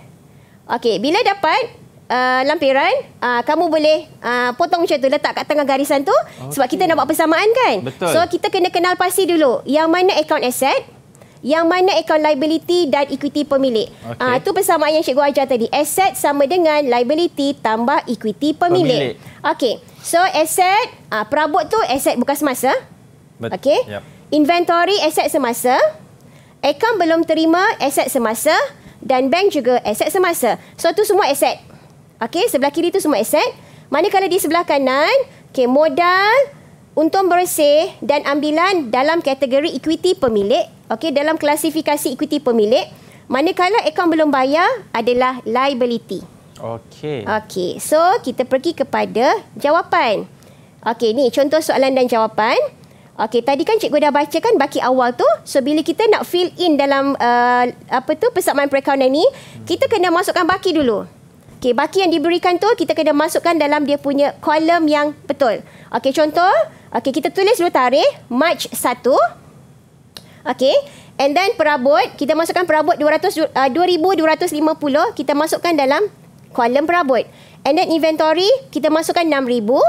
Okey, bila dapat Ah, lampiran uh, kamu boleh uh, potong macam tu letak kat tengah garisan tu okay. sebab kita nak buat persamaan kan Betul. so kita kena kenal pasti dulu yang mana account asset yang mana account liability dan equity pemilik. Okay. Ha, itu persamaan yang cikgu ajar tadi. Asset sama dengan liability tambah equity pemilik. pemilik. Okay. So, asset, ha, perabot tu aset bukan semasa. Bet- okay. Yep. Inventory, aset semasa. Account belum terima, aset semasa. Dan bank juga aset semasa. So, itu semua aset. Okey, sebelah kiri tu semua aset. Manakala di sebelah kanan, okey, modal, untung bersih dan ambilan dalam kategori equity pemilik. Okey, dalam klasifikasi equity pemilik, manakala akaun belum bayar adalah liability. Okey. Okey, so kita pergi kepada jawapan. Okey, ni contoh soalan dan jawapan. Okey, tadi kan cikgu dah baca kan baki awal tu. So bila kita nak fill in dalam uh, apa tu persamaan perakaunan ni, kita kena masukkan baki dulu. Okey, baki yang diberikan tu kita kena masukkan dalam dia punya kolom yang betul. Okey, contoh. Okey, kita tulis dulu tarikh. March 1. Okey. And then perabot. Kita masukkan perabot 200, uh, 2250. Kita masukkan dalam kolom perabot. And then inventory. Kita masukkan 6,000.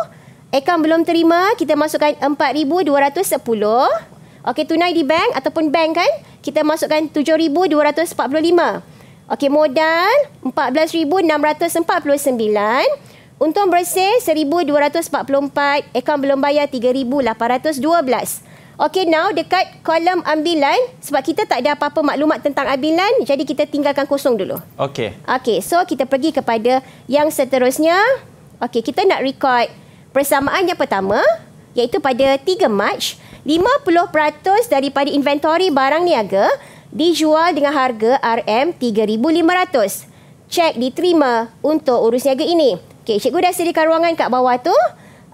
Account belum terima. Kita masukkan 4,210. Okey, tunai di bank ataupun bank kan. Kita masukkan 7,245. 7,245. Okey, modal RM14,649. Untung bersih RM1,244. Akaun belum bayar RM3,812. Okey, now dekat kolom ambilan. Sebab kita tak ada apa-apa maklumat tentang ambilan. Jadi, kita tinggalkan kosong dulu. Okey. Okey, so kita pergi kepada yang seterusnya. Okey, kita nak record persamaan yang pertama. Iaitu pada 3 Mac. 50% daripada inventori barang niaga dijual dengan harga RM3,500. Cek diterima untuk urus niaga ini. Okey, cikgu dah sediakan ruangan kat bawah tu.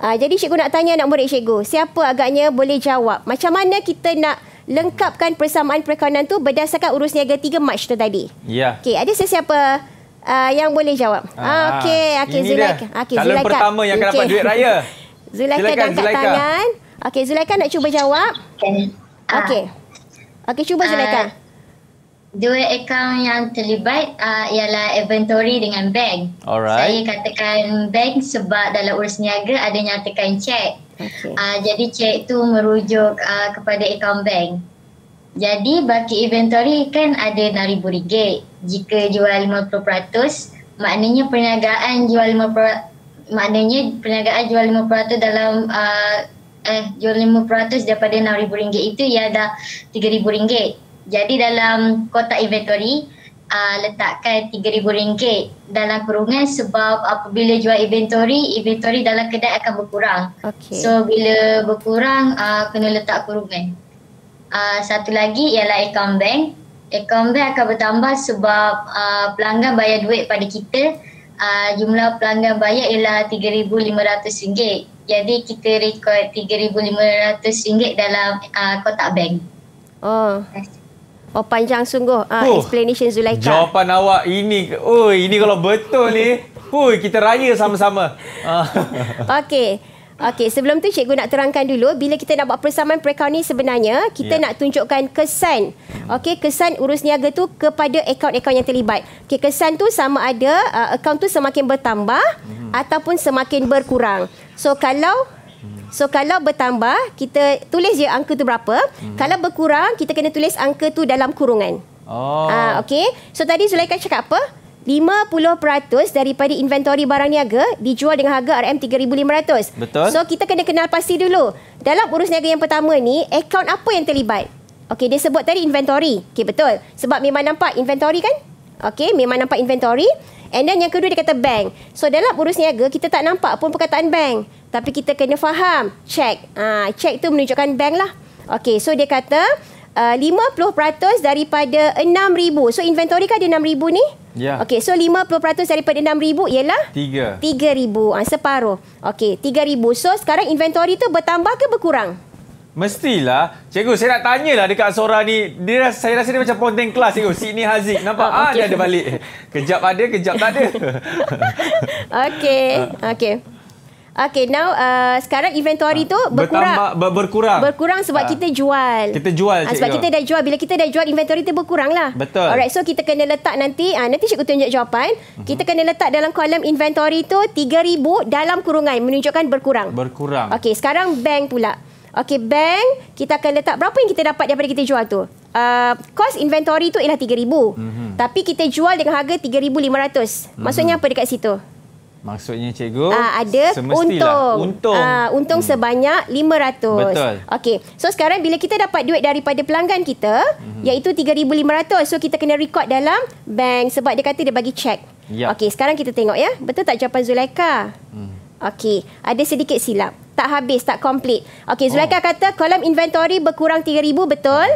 Uh, jadi cikgu nak tanya nak murid cikgu, siapa agaknya boleh jawab? Macam mana kita nak lengkapkan persamaan perkawanan tu berdasarkan urus niaga 3 Mac tu tadi? Ya. Yeah. Okey, ada sesiapa uh, yang boleh jawab? Ah, uh, okey, okey Zulaika. Okey, Zulaika. pertama yang akan okay. dapat duit raya. Zulaika dah angkat Zulaika. tangan. Okey, Zulaika nak cuba jawab. Okey. Okey. Okey, cuba Zulaika. Uh, dua akaun yang terlibat uh, ialah inventory dengan bank. Alright. Saya katakan bank sebab dalam urus niaga ada nyatakan cek. Okay. Uh, jadi cek tu merujuk uh, kepada akaun bank. Jadi bagi inventory kan ada rm ringgit. Jika jual 50%, maknanya perniagaan jual 50% maknanya perniagaan jual 50% dalam uh, eh jual 50% daripada rm ringgit itu ia dah rm ringgit. Jadi dalam kotak inventory uh, letakkan rm ringgit dalam kurungan sebab apabila jual inventory, inventory dalam kedai akan berkurang. Okay. So bila berkurang, uh, kena letak kurungan. Uh, satu lagi ialah account bank. Account bank akan bertambah sebab uh, pelanggan bayar duit pada kita. Uh, jumlah pelanggan bayar ialah RM3,500. Jadi kita rekod RM3,500 dalam uh, kotak bank. Oh. That's Oh panjang sungguh uh, oh, explanation Zulaika. Jawapan awak ini oh, ini kalau betul ni, oh, kita raya sama-sama. Ah. Okey. Okey, sebelum tu cikgu nak terangkan dulu bila kita nak buat persamaan perakaun ni sebenarnya kita yeah. nak tunjukkan kesan. Okey, kesan urus niaga tu kepada akaun-akaun yang terlibat. Okey, kesan tu sama ada uh, akaun tu semakin bertambah hmm. ataupun semakin berkurang. So kalau So kalau bertambah kita tulis je angka tu berapa. Hmm. Kalau berkurang kita kena tulis angka tu dalam kurungan. Oh. Ah uh, okey. So tadi Zulaika cakap apa? 50% daripada inventori barang niaga dijual dengan harga RM3,500. Betul. So kita kena kenal pasti dulu. Dalam urus niaga yang pertama ni, akaun apa yang terlibat? Okey, dia sebut tadi inventori. Okey, betul. Sebab memang nampak inventori kan? Okey, memang nampak inventori. And then yang kedua dia kata bank. So dalam urus niaga kita tak nampak pun perkataan bank. Tapi kita kena faham. Check. Ah, check tu menunjukkan bank lah. Okay, so dia kata uh, 50% daripada 6,000. So inventory kan ada 6,000 ni? Ya. Yeah. Okey, so 50% daripada 6000 ialah 3. 3000, ha, separuh. Okey, 3000. So sekarang inventory tu bertambah ke berkurang? Mestilah. Cikgu, saya nak tanyalah dekat Sora ni. Dia, saya rasa dia macam ponteng kelas, cikgu. Sydney Haziq. Nampak? Ah, ah okay. dia ada balik. Kejap ada, kejap tak ada. okay. Okay. Okay, now uh, sekarang inventory ah, tu berkurang. Bertambah, ber- berkurang. Berkurang sebab uh, kita jual. Kita jual, cikgu. Sebab kita dah jual. Bila kita dah jual, inventory tu berkurang lah. Betul. Alright, so kita kena letak nanti. Uh, nanti cikgu tunjuk jawapan. Uh-huh. Kita kena letak dalam kolam inventory tu 3,000 dalam kurungan. Menunjukkan berkurang. Berkurang. Okay, sekarang bank pula. Okey, bank kita akan letak berapa yang kita dapat daripada kita jual tu. Uh, cost inventory tu ialah 3000. Mm-hmm. Tapi kita jual dengan harga 3500. Mm-hmm. Maksudnya apa dekat situ? Maksudnya cikgu uh, ada semestilah. untung. untung. Uh, untung mm. sebanyak 500. Betul. Okey. So sekarang bila kita dapat duit daripada pelanggan kita mm-hmm. iaitu 3500, so kita kena record dalam bank sebab dia kata dia bagi cek. Yep. Ya. Okey, sekarang kita tengok ya. Betul tak jawapan Zulaika? Mm. Okey, ada sedikit silap tak habis, tak complete. Okey, Zulaika oh. kata kolam inventory berkurang 3000 betul?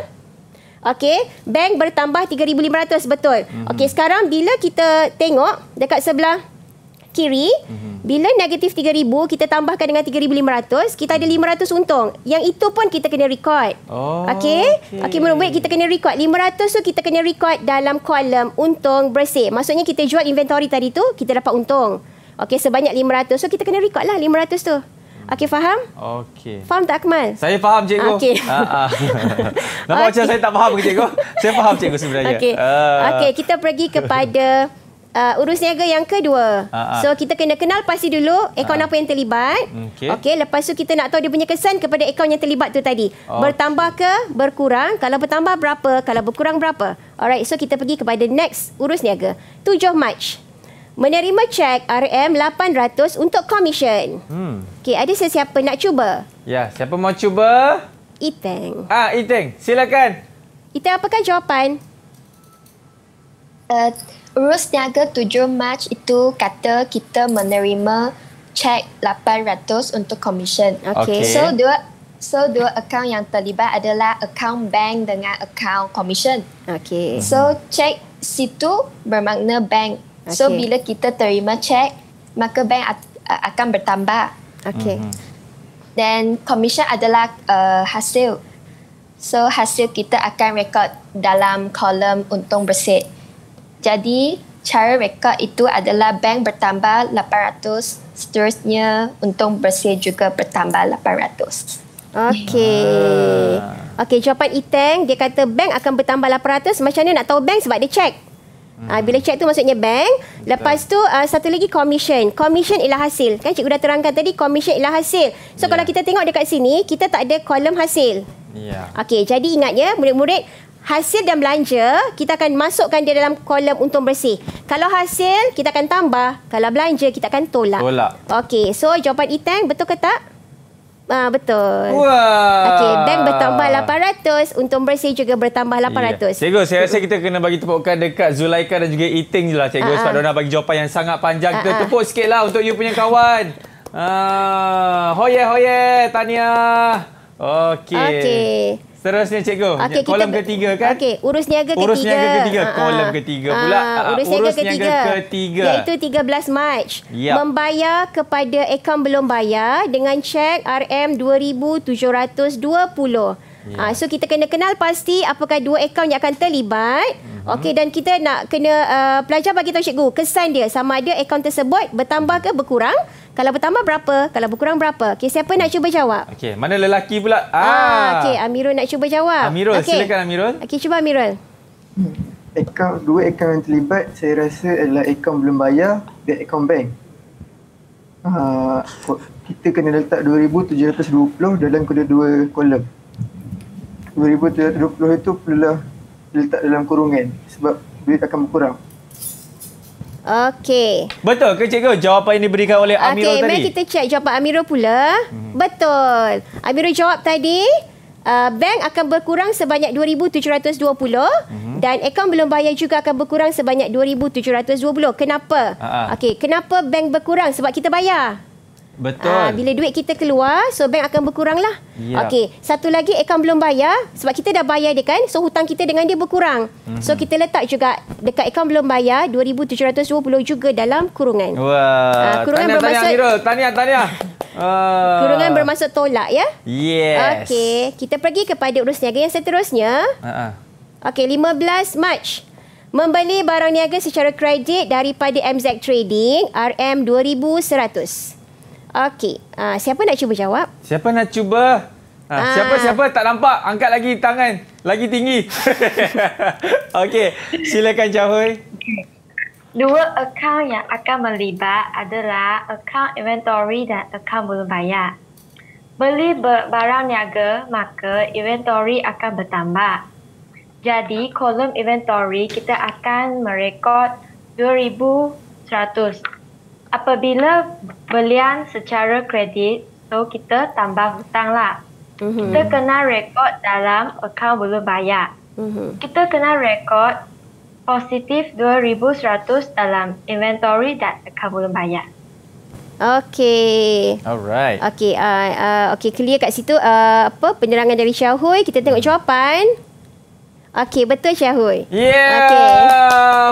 Okey, bank bertambah 3500 betul. Mm-hmm. Okey, sekarang bila kita tengok dekat sebelah kiri, mm-hmm. bila negatif 3000 kita tambahkan dengan 3500, kita ada 500 mhm. untung. Yang itu pun kita kena record. Okey. Oh, Okey, okay. okay, wait kita kena record 500 tu kita kena record dalam kolam untung bersih. Maksudnya kita jual inventory tadi tu, kita dapat untung. Okey, sebanyak 500. So kita kena record lah 500 tu. Okey faham? Okey. Faham tak Akmal? Saya faham cikgu. Okey. Ah, ah. Nampak okay. macam saya tak faham ke cikgu? Saya faham cikgu sebenarnya. Okey. Uh. Okey kita pergi kepada uh, urus niaga yang kedua. Uh, uh. So kita kena kenal pasti dulu akaun uh. apa yang terlibat. Okey. Okay, lepas tu kita nak tahu dia punya kesan kepada akaun yang terlibat tu tadi. Okay. Bertambah ke berkurang? Kalau bertambah berapa? Kalau berkurang berapa? Alright so kita pergi kepada next urus niaga. 7 March menerima cek RM800 untuk komisen. Hmm. Okey, ada sesiapa nak cuba? Ya, siapa mau cuba? Iteng. Ah, Iteng, silakan. Iteng, apakah jawapan? Uh, eh, Rus Niaga 7 Mac itu kata kita menerima cek 800 untuk komisen. Okey. Okay. So, dua So dua account yang terlibat adalah account bank dengan account commission. Okay. So check situ bermakna bank So bila kita terima cek, maka bank uh, akan bertambah. Okay. Mhm. Then commission adalah uh, hasil. So hasil kita akan rekod dalam kolom untung bersih. Jadi cara rekod itu adalah bank bertambah 800 seterusnya untung bersih juga bertambah 800. Okay. Ah. Okay, jawapan Iteng, dia kata bank akan bertambah 800. Macam mana nak tahu bank sebab dia check? Uh, bila cek tu maksudnya bank. Lepas tu uh, satu lagi commission. Commission ialah hasil. Kan cikgu dah terangkan tadi commission ialah hasil. So yeah. kalau kita tengok dekat sini kita tak ada kolom hasil. Yeah. Okey jadi ingat ya murid-murid hasil dan belanja kita akan masukkan dia dalam kolom untung bersih. Kalau hasil kita akan tambah. Kalau belanja kita akan tolak. Tolak. Okey so jawapan Iteng betul ke tak? Ah uh, betul. Wah. Okey, bank bertambah 800, untung bersih juga bertambah 800. Yeah. Cikgu, saya rasa kita kena bagi tepukan dekat Zulaika dan juga Iting jelah cikgu uh-huh. sebab ah. dia bagi jawapan yang sangat panjang. Uh-huh. Kita ah, tepuk sikitlah untuk you punya kawan. Ah, uh, hoye hoye, tahniah. Okey. Okey. Seterusnya cikgu. Okay, kolam kita, ketiga kan? Okey, urus niaga ketiga. Urus niaga ketiga, ha, ha. kolam ketiga pula. Uh, urus niaga, ketiga. niaga ketiga. Iaitu 13 Mac. Yep. Membayar kepada akaun belum bayar dengan cek RM2720. Ya. Ha, so kita kena kenal pasti apakah dua akaun yang akan terlibat. Uh-huh. Okey dan kita nak kena uh, pelajar bagi tahu cikgu kesan dia sama ada akaun tersebut bertambah ke berkurang kalau bertambah berapa? Kalau berkurang berapa? Okey, siapa nak cuba jawab? Okey, mana lelaki pula? Ah, ah okey, Amirul nak cuba jawab. Amirul, okay. silakan Amirul. Okey, cuba Amirul. Akaun dua akaun yang terlibat saya rasa adalah akaun belum bayar dan akaun bank. Ah, kita kena letak 2720 dalam kedua dua kolom. 2720 itu perlulah letak dalam kurungan sebab duit akan berkurang. Okey. Betul ke cikgu jawapan yang diberikan oleh Amirul tadi? Okey, mari kita cek jawapan Amirul pula. Hmm. Betul. Amirul jawab tadi uh, bank akan berkurang sebanyak 2720 hmm. dan akaun belum bayar juga akan berkurang sebanyak 2720. Kenapa? Uh-huh. Okey, kenapa bank berkurang sebab kita bayar? Betul. Uh, bila duit kita keluar, so bank akan berkuranglah. Yeah. Okey, satu lagi akaun belum bayar sebab kita dah bayar dia kan. So hutang kita dengan dia berkurang. Mm-hmm. So kita letak juga dekat akaun belum bayar 2720 juga dalam kurungan. Wah. Uh, kurungan tahniah, bermaksud Tania Tania tanya Uh. Kurungan bermaksud tolak ya. Yes. Okey, kita pergi kepada urus niaga yang seterusnya. Uh-uh. Okey, 15 Mac. Membeli barang niaga secara kredit daripada MZ Trading RM2100. Okey. Uh, siapa nak cuba jawab? Siapa nak cuba? Ah, ah. Siapa-siapa uh, uh. tak nampak? Angkat lagi tangan. Lagi tinggi. Okey. Silakan Jahoy. Dua akaun yang akan melibat adalah akaun inventory dan akaun belum bayar. Beli barang niaga, maka inventory akan bertambah. Jadi, kolom inventory kita akan merekod 2,100 apabila belian secara kredit, so kita tambah hutang lah. Mm-hmm. Kita kena rekod dalam akaun belum bayar. Mm-hmm. Kita kena rekod positif 2,100 dalam inventory dan akaun belum bayar. Okay. Alright. Okay, uh, uh, okay clear kat situ. Uh, apa penyerangan dari Syahul? Kita tengok hmm. jawapan. Mm-hmm. Okey, betul Syahul. Yeah. Okey.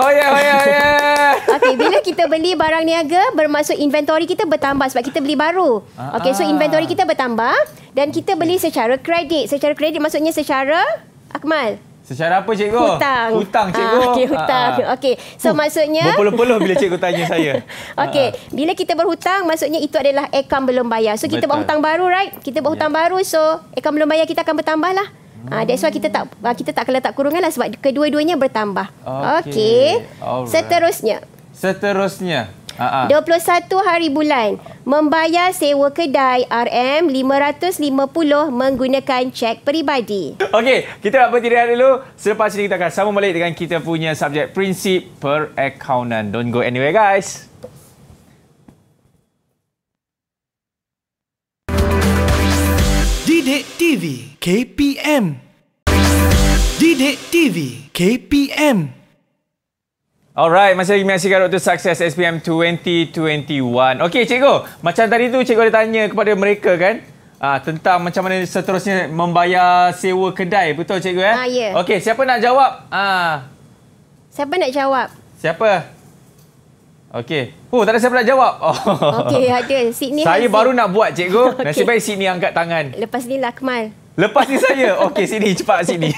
Oh ya, oh ya, Okey, bila kita beli barang niaga, bermaksud inventory kita bertambah sebab kita beli baru. Ah, okey, so ah. inventory kita bertambah dan kita beli secara kredit. Secara kredit maksudnya secara Akmal. Secara apa cikgu? Hutang. Hutang ah, cikgu. Okey, hutang. Okey. So uh, maksudnya Berpuluh-puluh bila cikgu tanya saya. Okey, bila kita berhutang maksudnya itu adalah akaun belum bayar. So kita Betul. buat hutang baru, right? Kita buat hutang yeah. baru so akaun belum bayar kita akan bertambahlah. lah. Ah, that's why kita tak ah, kita tak kena tak kurungan lah sebab kedua-duanya bertambah. Okey. Okay. Seterusnya. Seterusnya. Ah, ah. Uh-huh. 21 hari bulan membayar sewa kedai RM550 menggunakan cek peribadi. Okey, kita nak berhenti rehat dulu. Selepas ini kita akan sambung balik dengan kita punya subjek prinsip perakaunan. Don't go anywhere guys. TV KPM Didik TV KPM Alright, masih lagi menyaksikan Dr. Success SPM 2021. Okay, cikgu. Macam tadi tu, cikgu ada tanya kepada mereka kan? Ah, tentang macam mana seterusnya membayar sewa kedai. Betul, cikgu? Eh? Ah, ya. Yeah. Okey, siapa nak jawab? Ah. Siapa nak jawab? Siapa? Okey. Oh, tak ada siapa nak jawab. Oh. Okey, ada. Sydney saya hasil. baru nak buat, cikgu. Okay. Nasib baik Sydney angkat tangan. Lepas ni Lakmal. Lepas ni saya? Okey, Sydney. Cepat, sini.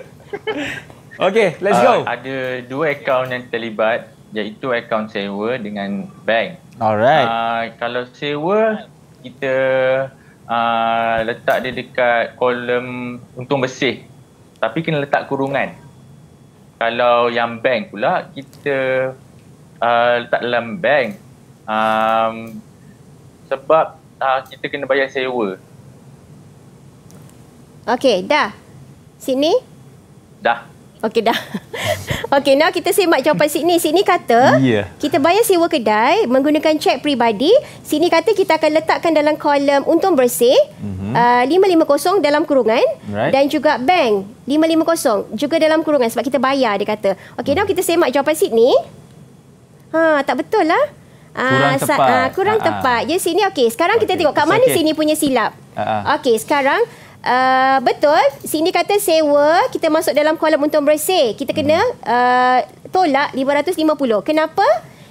Okey, let's uh, go. Ada dua akaun yang terlibat, iaitu akaun sewa dengan bank. Alright. Uh, kalau sewa, kita uh, letak dia dekat kolom untung bersih. Tapi kena letak kurungan. Kalau yang bank pula, kita Ah, letak dalam bank um, sebab uh, kita kena bayar sewa. Okey, dah. Sydney? Dah. Okey, dah. Okey, now kita simak jawapan Sydney. Sydney kata, yeah. kita bayar sewa kedai menggunakan cek peribadi. Sydney kata kita akan letakkan dalam kolom untung bersih mm-hmm. uh, 550 dalam kurungan right. dan juga bank 550 juga dalam kurungan sebab kita bayar, dia kata. Okey, now kita simak jawapan Sydney. Ha, tak betul lah. Ah, kurang uh, tepat. Uh, kurang uh-huh. tepat. Ya, sini okey. Sekarang okay. kita tengok kat mana okay. sini punya silap. Uh-huh. Okey, sekarang uh, betul. Sini kata sewa. Kita masuk dalam kolam untuk bersih. Kita kena hmm. uh, tolak 550. Kenapa?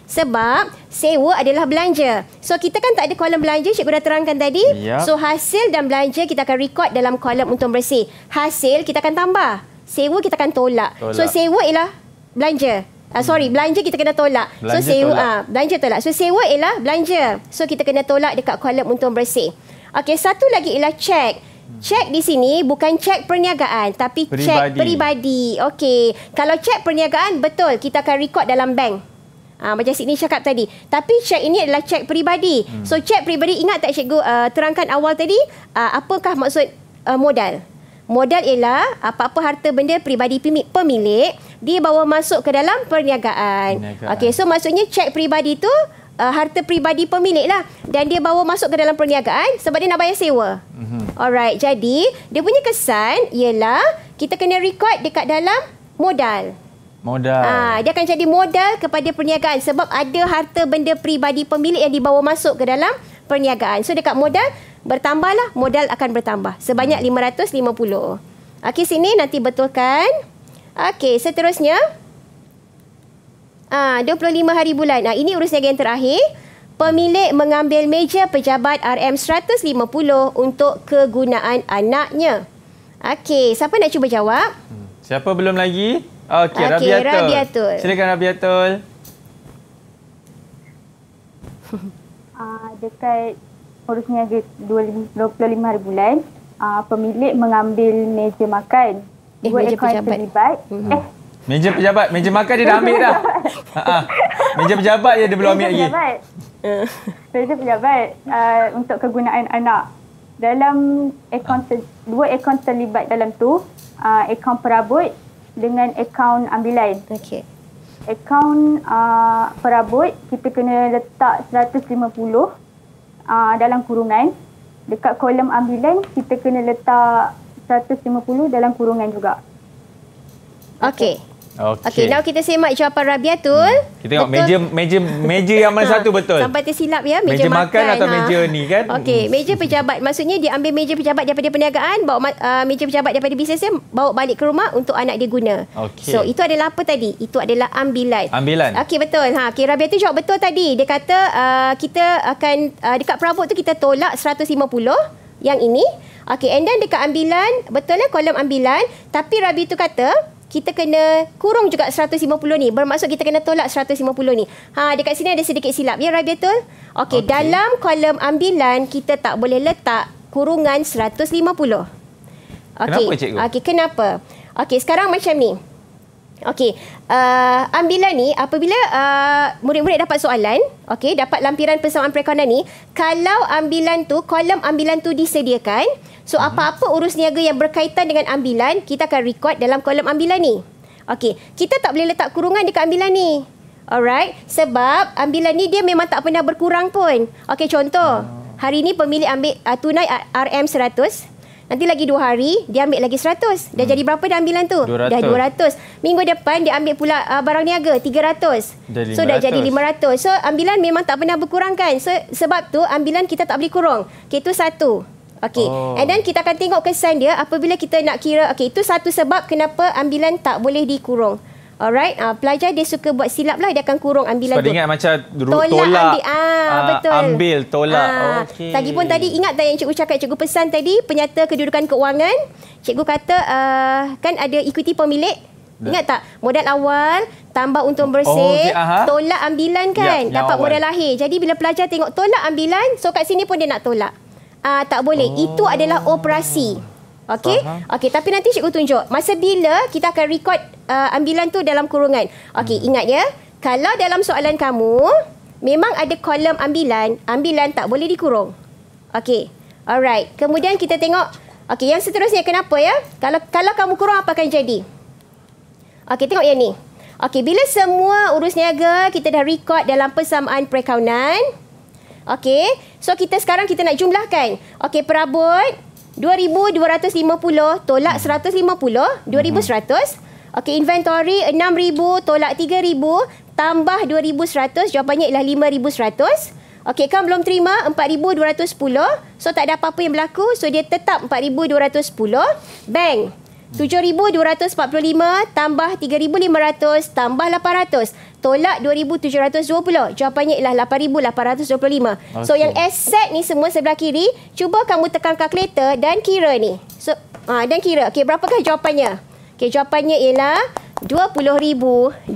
Sebab sewa adalah belanja. So, kita kan tak ada kolam belanja. Cikgu dah terangkan tadi. Yep. So, hasil dan belanja kita akan record dalam kolam untuk bersih. Hasil kita akan tambah. Sewa kita akan tolak. tolak. So, sewa ialah belanja. Uh, sorry, hmm. belanja kita kena tolak. Belanja so sewa, tolak. Uh, belanja tolak. So sewa ialah belanja. So kita kena tolak dekat kolam untung bersih. Okey, satu lagi ialah cek. Hmm. Cek di sini bukan cek perniagaan tapi peribadi. cek peribadi. Okey. Kalau cek perniagaan betul kita akan record dalam bank. Ah macam sini cakap tadi. Tapi cek ini adalah cek peribadi. Hmm. So cek peribadi ingat tak cikgu uh, terangkan awal tadi uh, apakah maksud uh, modal? Modal ialah apa-apa harta benda peribadi pemilik dibawa masuk ke dalam perniagaan. Okey, so maksudnya cek peribadi tu uh, harta peribadi pemilik lah. Dan dia bawa masuk ke dalam perniagaan sebab dia nak bayar sewa. Mm-hmm. Alright, jadi dia punya kesan ialah kita kena record dekat dalam modal. Modal. Ha, dia akan jadi modal kepada perniagaan sebab ada harta benda peribadi pemilik yang dibawa masuk ke dalam perniagaan. So dekat modal bertambahlah modal akan bertambah sebanyak 550. Okey sini nanti betulkan. Okey, seterusnya ah ha, 25 hari bulan. Ah ini urus niaga yang terakhir. Pemilik mengambil meja pejabat RM150 untuk kegunaan anaknya. Okey, siapa nak cuba jawab? Hmm, siapa belum lagi? Okey, okay, Rabiatul. Rabiatul. Silakan Rabiatul. Uh, dekat Urus niaga 25 hari bulan uh, Pemilik mengambil meja makan Eh Buat meja pejabat terlibat. Mm-hmm. Eh Meja pejabat, meja makan dia dah ambil dah. Ha, ha. meja pejabat dia, dia belum ambil lagi. Meja pejabat. Uh, untuk kegunaan anak. Dalam akaun ter, dua akaun terlibat dalam tu, uh, akaun perabot dengan akaun ambilan. Okey. Akaun uh, perabot kita kena letak 150 uh, dalam kurungan dekat kolom ambilan kita kena letak 150 dalam kurungan juga. Okey. Okay. Okey. Okay, now kita semak jawapan Rabiatul. Hmm. Kita tengok meja, meja meja yang mana ha, satu betul. Sampai tersilap ya. Meja, meja makan, makan atau ha. meja ni kan. Okey, hmm. meja pejabat. Maksudnya dia ambil meja pejabat daripada perniagaan, bawa uh, meja pejabat daripada bisnes dia, bawa balik ke rumah untuk anak dia guna. Okay. So, itu adalah apa tadi? Itu adalah ambilan. Ambilan. Okey, betul. Ha. Okay, Rabiatul jawab betul tadi. Dia kata uh, kita akan, uh, dekat perabot tu kita tolak 150 yang ini. Okey, and then dekat ambilan, betul lah ya, kolam ambilan. Tapi Rabi tu kata, kita kena kurung juga 150 ni. Bermaksud kita kena tolak 150 ni. Ha, dekat sini ada sedikit silap. Ya, Rabiatul? Okey, okay. dalam kolom ambilan, kita tak boleh letak kurungan 150. Okay. Kenapa, cikgu? Okey, kenapa? Okey, sekarang macam ni. Okey, uh, ambilan ni apabila uh, murid-murid dapat soalan, okey, dapat lampiran persamaan perekonan ni, kalau ambilan tu, kolom ambilan tu disediakan, so uh-huh. apa-apa urus niaga yang berkaitan dengan ambilan, kita akan record dalam kolom ambilan ni. Okey, kita tak boleh letak kurungan dekat ambilan ni. Alright, sebab ambilan ni dia memang tak pernah berkurang pun. Okey, contoh. Uh-huh. Hari ni pemilik ambil uh, tunai RM100, Nanti lagi dua hari dia ambil lagi seratus. Dah hmm. jadi berapa dah ambilan tu? 200. Dah 200. Minggu depan dia ambil pula uh, barang niaga tiga ratus. so dah jadi lima ratus. So ambilan memang tak pernah berkurang kan. So sebab tu ambilan kita tak boleh kurung. Okay, itu satu. Okay. Oh. And then kita akan tengok kesan dia apabila kita nak kira Okay, itu satu sebab kenapa ambilan tak boleh dikurung. Alright, uh, pelajar dia suka buat silap lah, dia akan kurung ambil lagi. Sebab ingat macam tolak. tolak. Ambil. Ah, uh, betul. Ambil, tolak. Ah. Okay. Lagipun tadi, ingat tak yang cikgu cakap, cikgu pesan tadi, penyata kedudukan keuangan. Cikgu kata, uh, kan ada ikuti pemilik. Dah. Ingat tak? Modal awal, tambah untung oh, bersih, oh, okay. tolak ambilan ya, kan? Ya, dapat awal. modal lahir. Jadi, bila pelajar tengok tolak ambilan, so kat sini pun dia nak tolak. Uh, tak boleh. Oh. Itu adalah Operasi. Okey. Okey, tapi nanti cikgu tunjuk masa bila kita akan record uh, ambilan tu dalam kurungan. Okey, hmm. ingat ya. Kalau dalam soalan kamu memang ada kolom ambilan, ambilan tak boleh dikurung. Okey. Alright. Kemudian kita tengok Okey, yang seterusnya kenapa ya? Kalau kalau kamu kurung apa akan jadi? Okey, tengok yang ni. Okey, bila semua urus niaga kita dah record dalam persamaan perkaunan. Okey, so kita sekarang kita nak jumlahkan. Okey, perabot 2250 tolak 150 2100 mm-hmm. okey inventory 6000 tolak 3000 tambah 2100 jawapannya ialah 5100 okey kan belum terima 4210 so tak ada apa-apa yang berlaku so dia tetap 4210 bank 7245 tambah 3500 tambah 800 tolak 2720 jawapannya ialah 8825 okay. so yang aset ni semua sebelah kiri cuba kamu tekan kalkulator dan kira ni so ah dan kira Okay berapakah jawapannya Okay jawapannya ialah 20235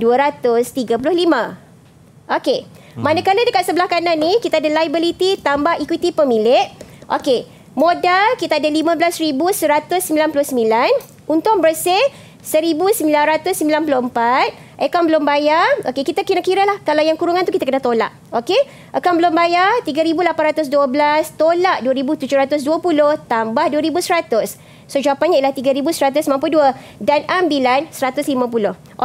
Okay. hmm. manakala dekat sebelah kanan ni kita ada liability tambah equity pemilik Okay. modal kita ada 15199 untung bersih 1994 akaun belum bayar Okay, kita kira-kira lah kalau yang kurungan tu kita kena tolak Okay, akaun belum bayar 3812 tolak 2720 tambah 2100 so jawapannya ialah 3192 dan ambilan 150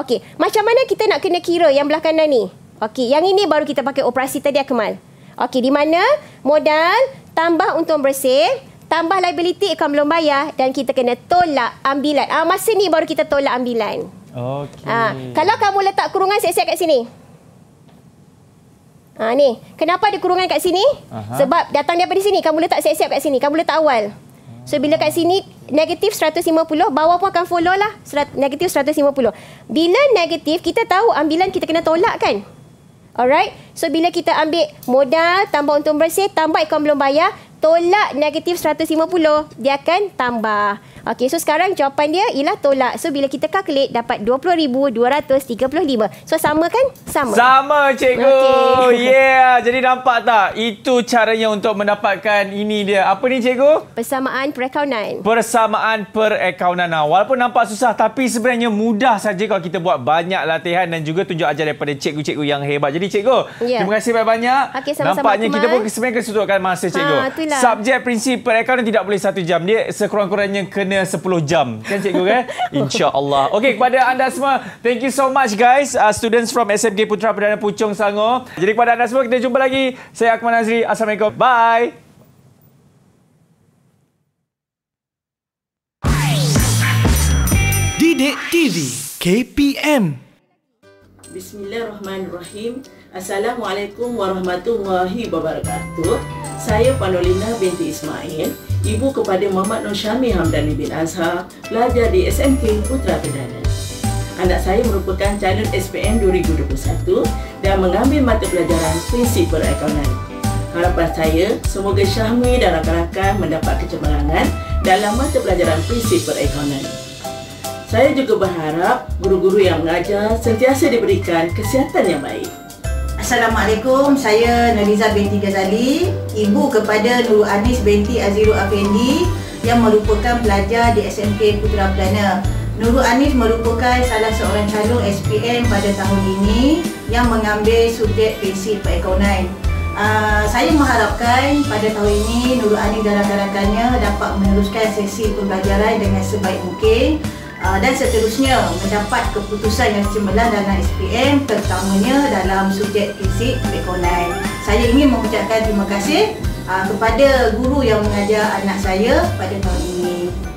okey macam mana kita nak kena kira yang belah kanan ni Okay, yang ini baru kita pakai operasi tadi Akmal Okay, di mana modal tambah untung bersih tambah liability kau belum bayar dan kita kena tolak ambilan. Ah masa ni baru kita tolak ambilan. Okay. Ah kalau kamu letak kurungan siap-siap kat sini. Ah ni, kenapa ada kurungan kat sini? Aha. Sebab datang daripada sini. Kamu letak siap-siap kat sini. Kamu letak awal. So bila kat sini negatif 150, bawah pun akan follow lah. Negatif 150. Bila negatif, kita tahu ambilan kita kena tolak kan? Alright. So bila kita ambil modal tambah untung bersih tambah ikan belum bayar, tolak negatif 150, dia akan tambah. Okey, so sekarang jawapan dia ialah tolak. So bila kita calculate dapat 20,235. So sama kan? Sama. Sama cikgu. Okay. Yeah, jadi nampak tak? Itu caranya untuk mendapatkan ini dia. Apa ni cikgu? Persamaan perakaunan. Persamaan perakaunan. Walaupun nampak susah tapi sebenarnya mudah saja kalau kita buat banyak latihan dan juga tunjuk ajar daripada cikgu-cikgu yang hebat. Jadi cikgu, yeah. terima kasih banyak-banyak. Okay, sama-sama. Nampaknya kita pun sebenarnya kesudutkan masa cikgu. Ha, Subjek prinsip perakaunan tidak boleh satu jam. Dia sekurang-kurangnya kena kena 10 jam kan cikgu kan insyaallah okey kepada anda semua thank you so much guys uh, students from SMK Putra Perdana Puchong Selangor jadi kepada anda semua kita jumpa lagi saya Akmal Nazri assalamualaikum bye Didik TV KPM Bismillahirrahmanirrahim Assalamualaikum warahmatullahi wabarakatuh Saya Panolina binti Ismail ibu kepada Muhammad Nur Syami Hamdani bin Azhar, pelajar di SMK Putra Perdana. Anak saya merupakan calon SPM 2021 dan mengambil mata pelajaran prinsip perekonomian. Harapan saya, semoga Syahmi dan rakan-rakan mendapat kecemerlangan dalam mata pelajaran prinsip perekonomian. Saya juga berharap guru-guru yang mengajar sentiasa diberikan kesihatan yang baik. Assalamualaikum, saya Naliza binti Ghazali, ibu kepada Nurul Anis binti Aziru Afendi yang merupakan pelajar di SMK Putera Perdana. Nurul Anis merupakan salah seorang calon SPM pada tahun ini yang mengambil subjek basic perekonomian. Uh, ah, saya mengharapkan pada tahun ini Nurul Anis dalam garangkannya dapat meneruskan sesi pembelajaran dengan sebaik mungkin Ah, dan seterusnya mendapat keputusan yang cemerlang dalam SPM terutamanya dalam subjek fisik berkonaan. Saya ingin mengucapkan terima kasih ah, kepada guru yang mengajar anak saya pada tahun ini.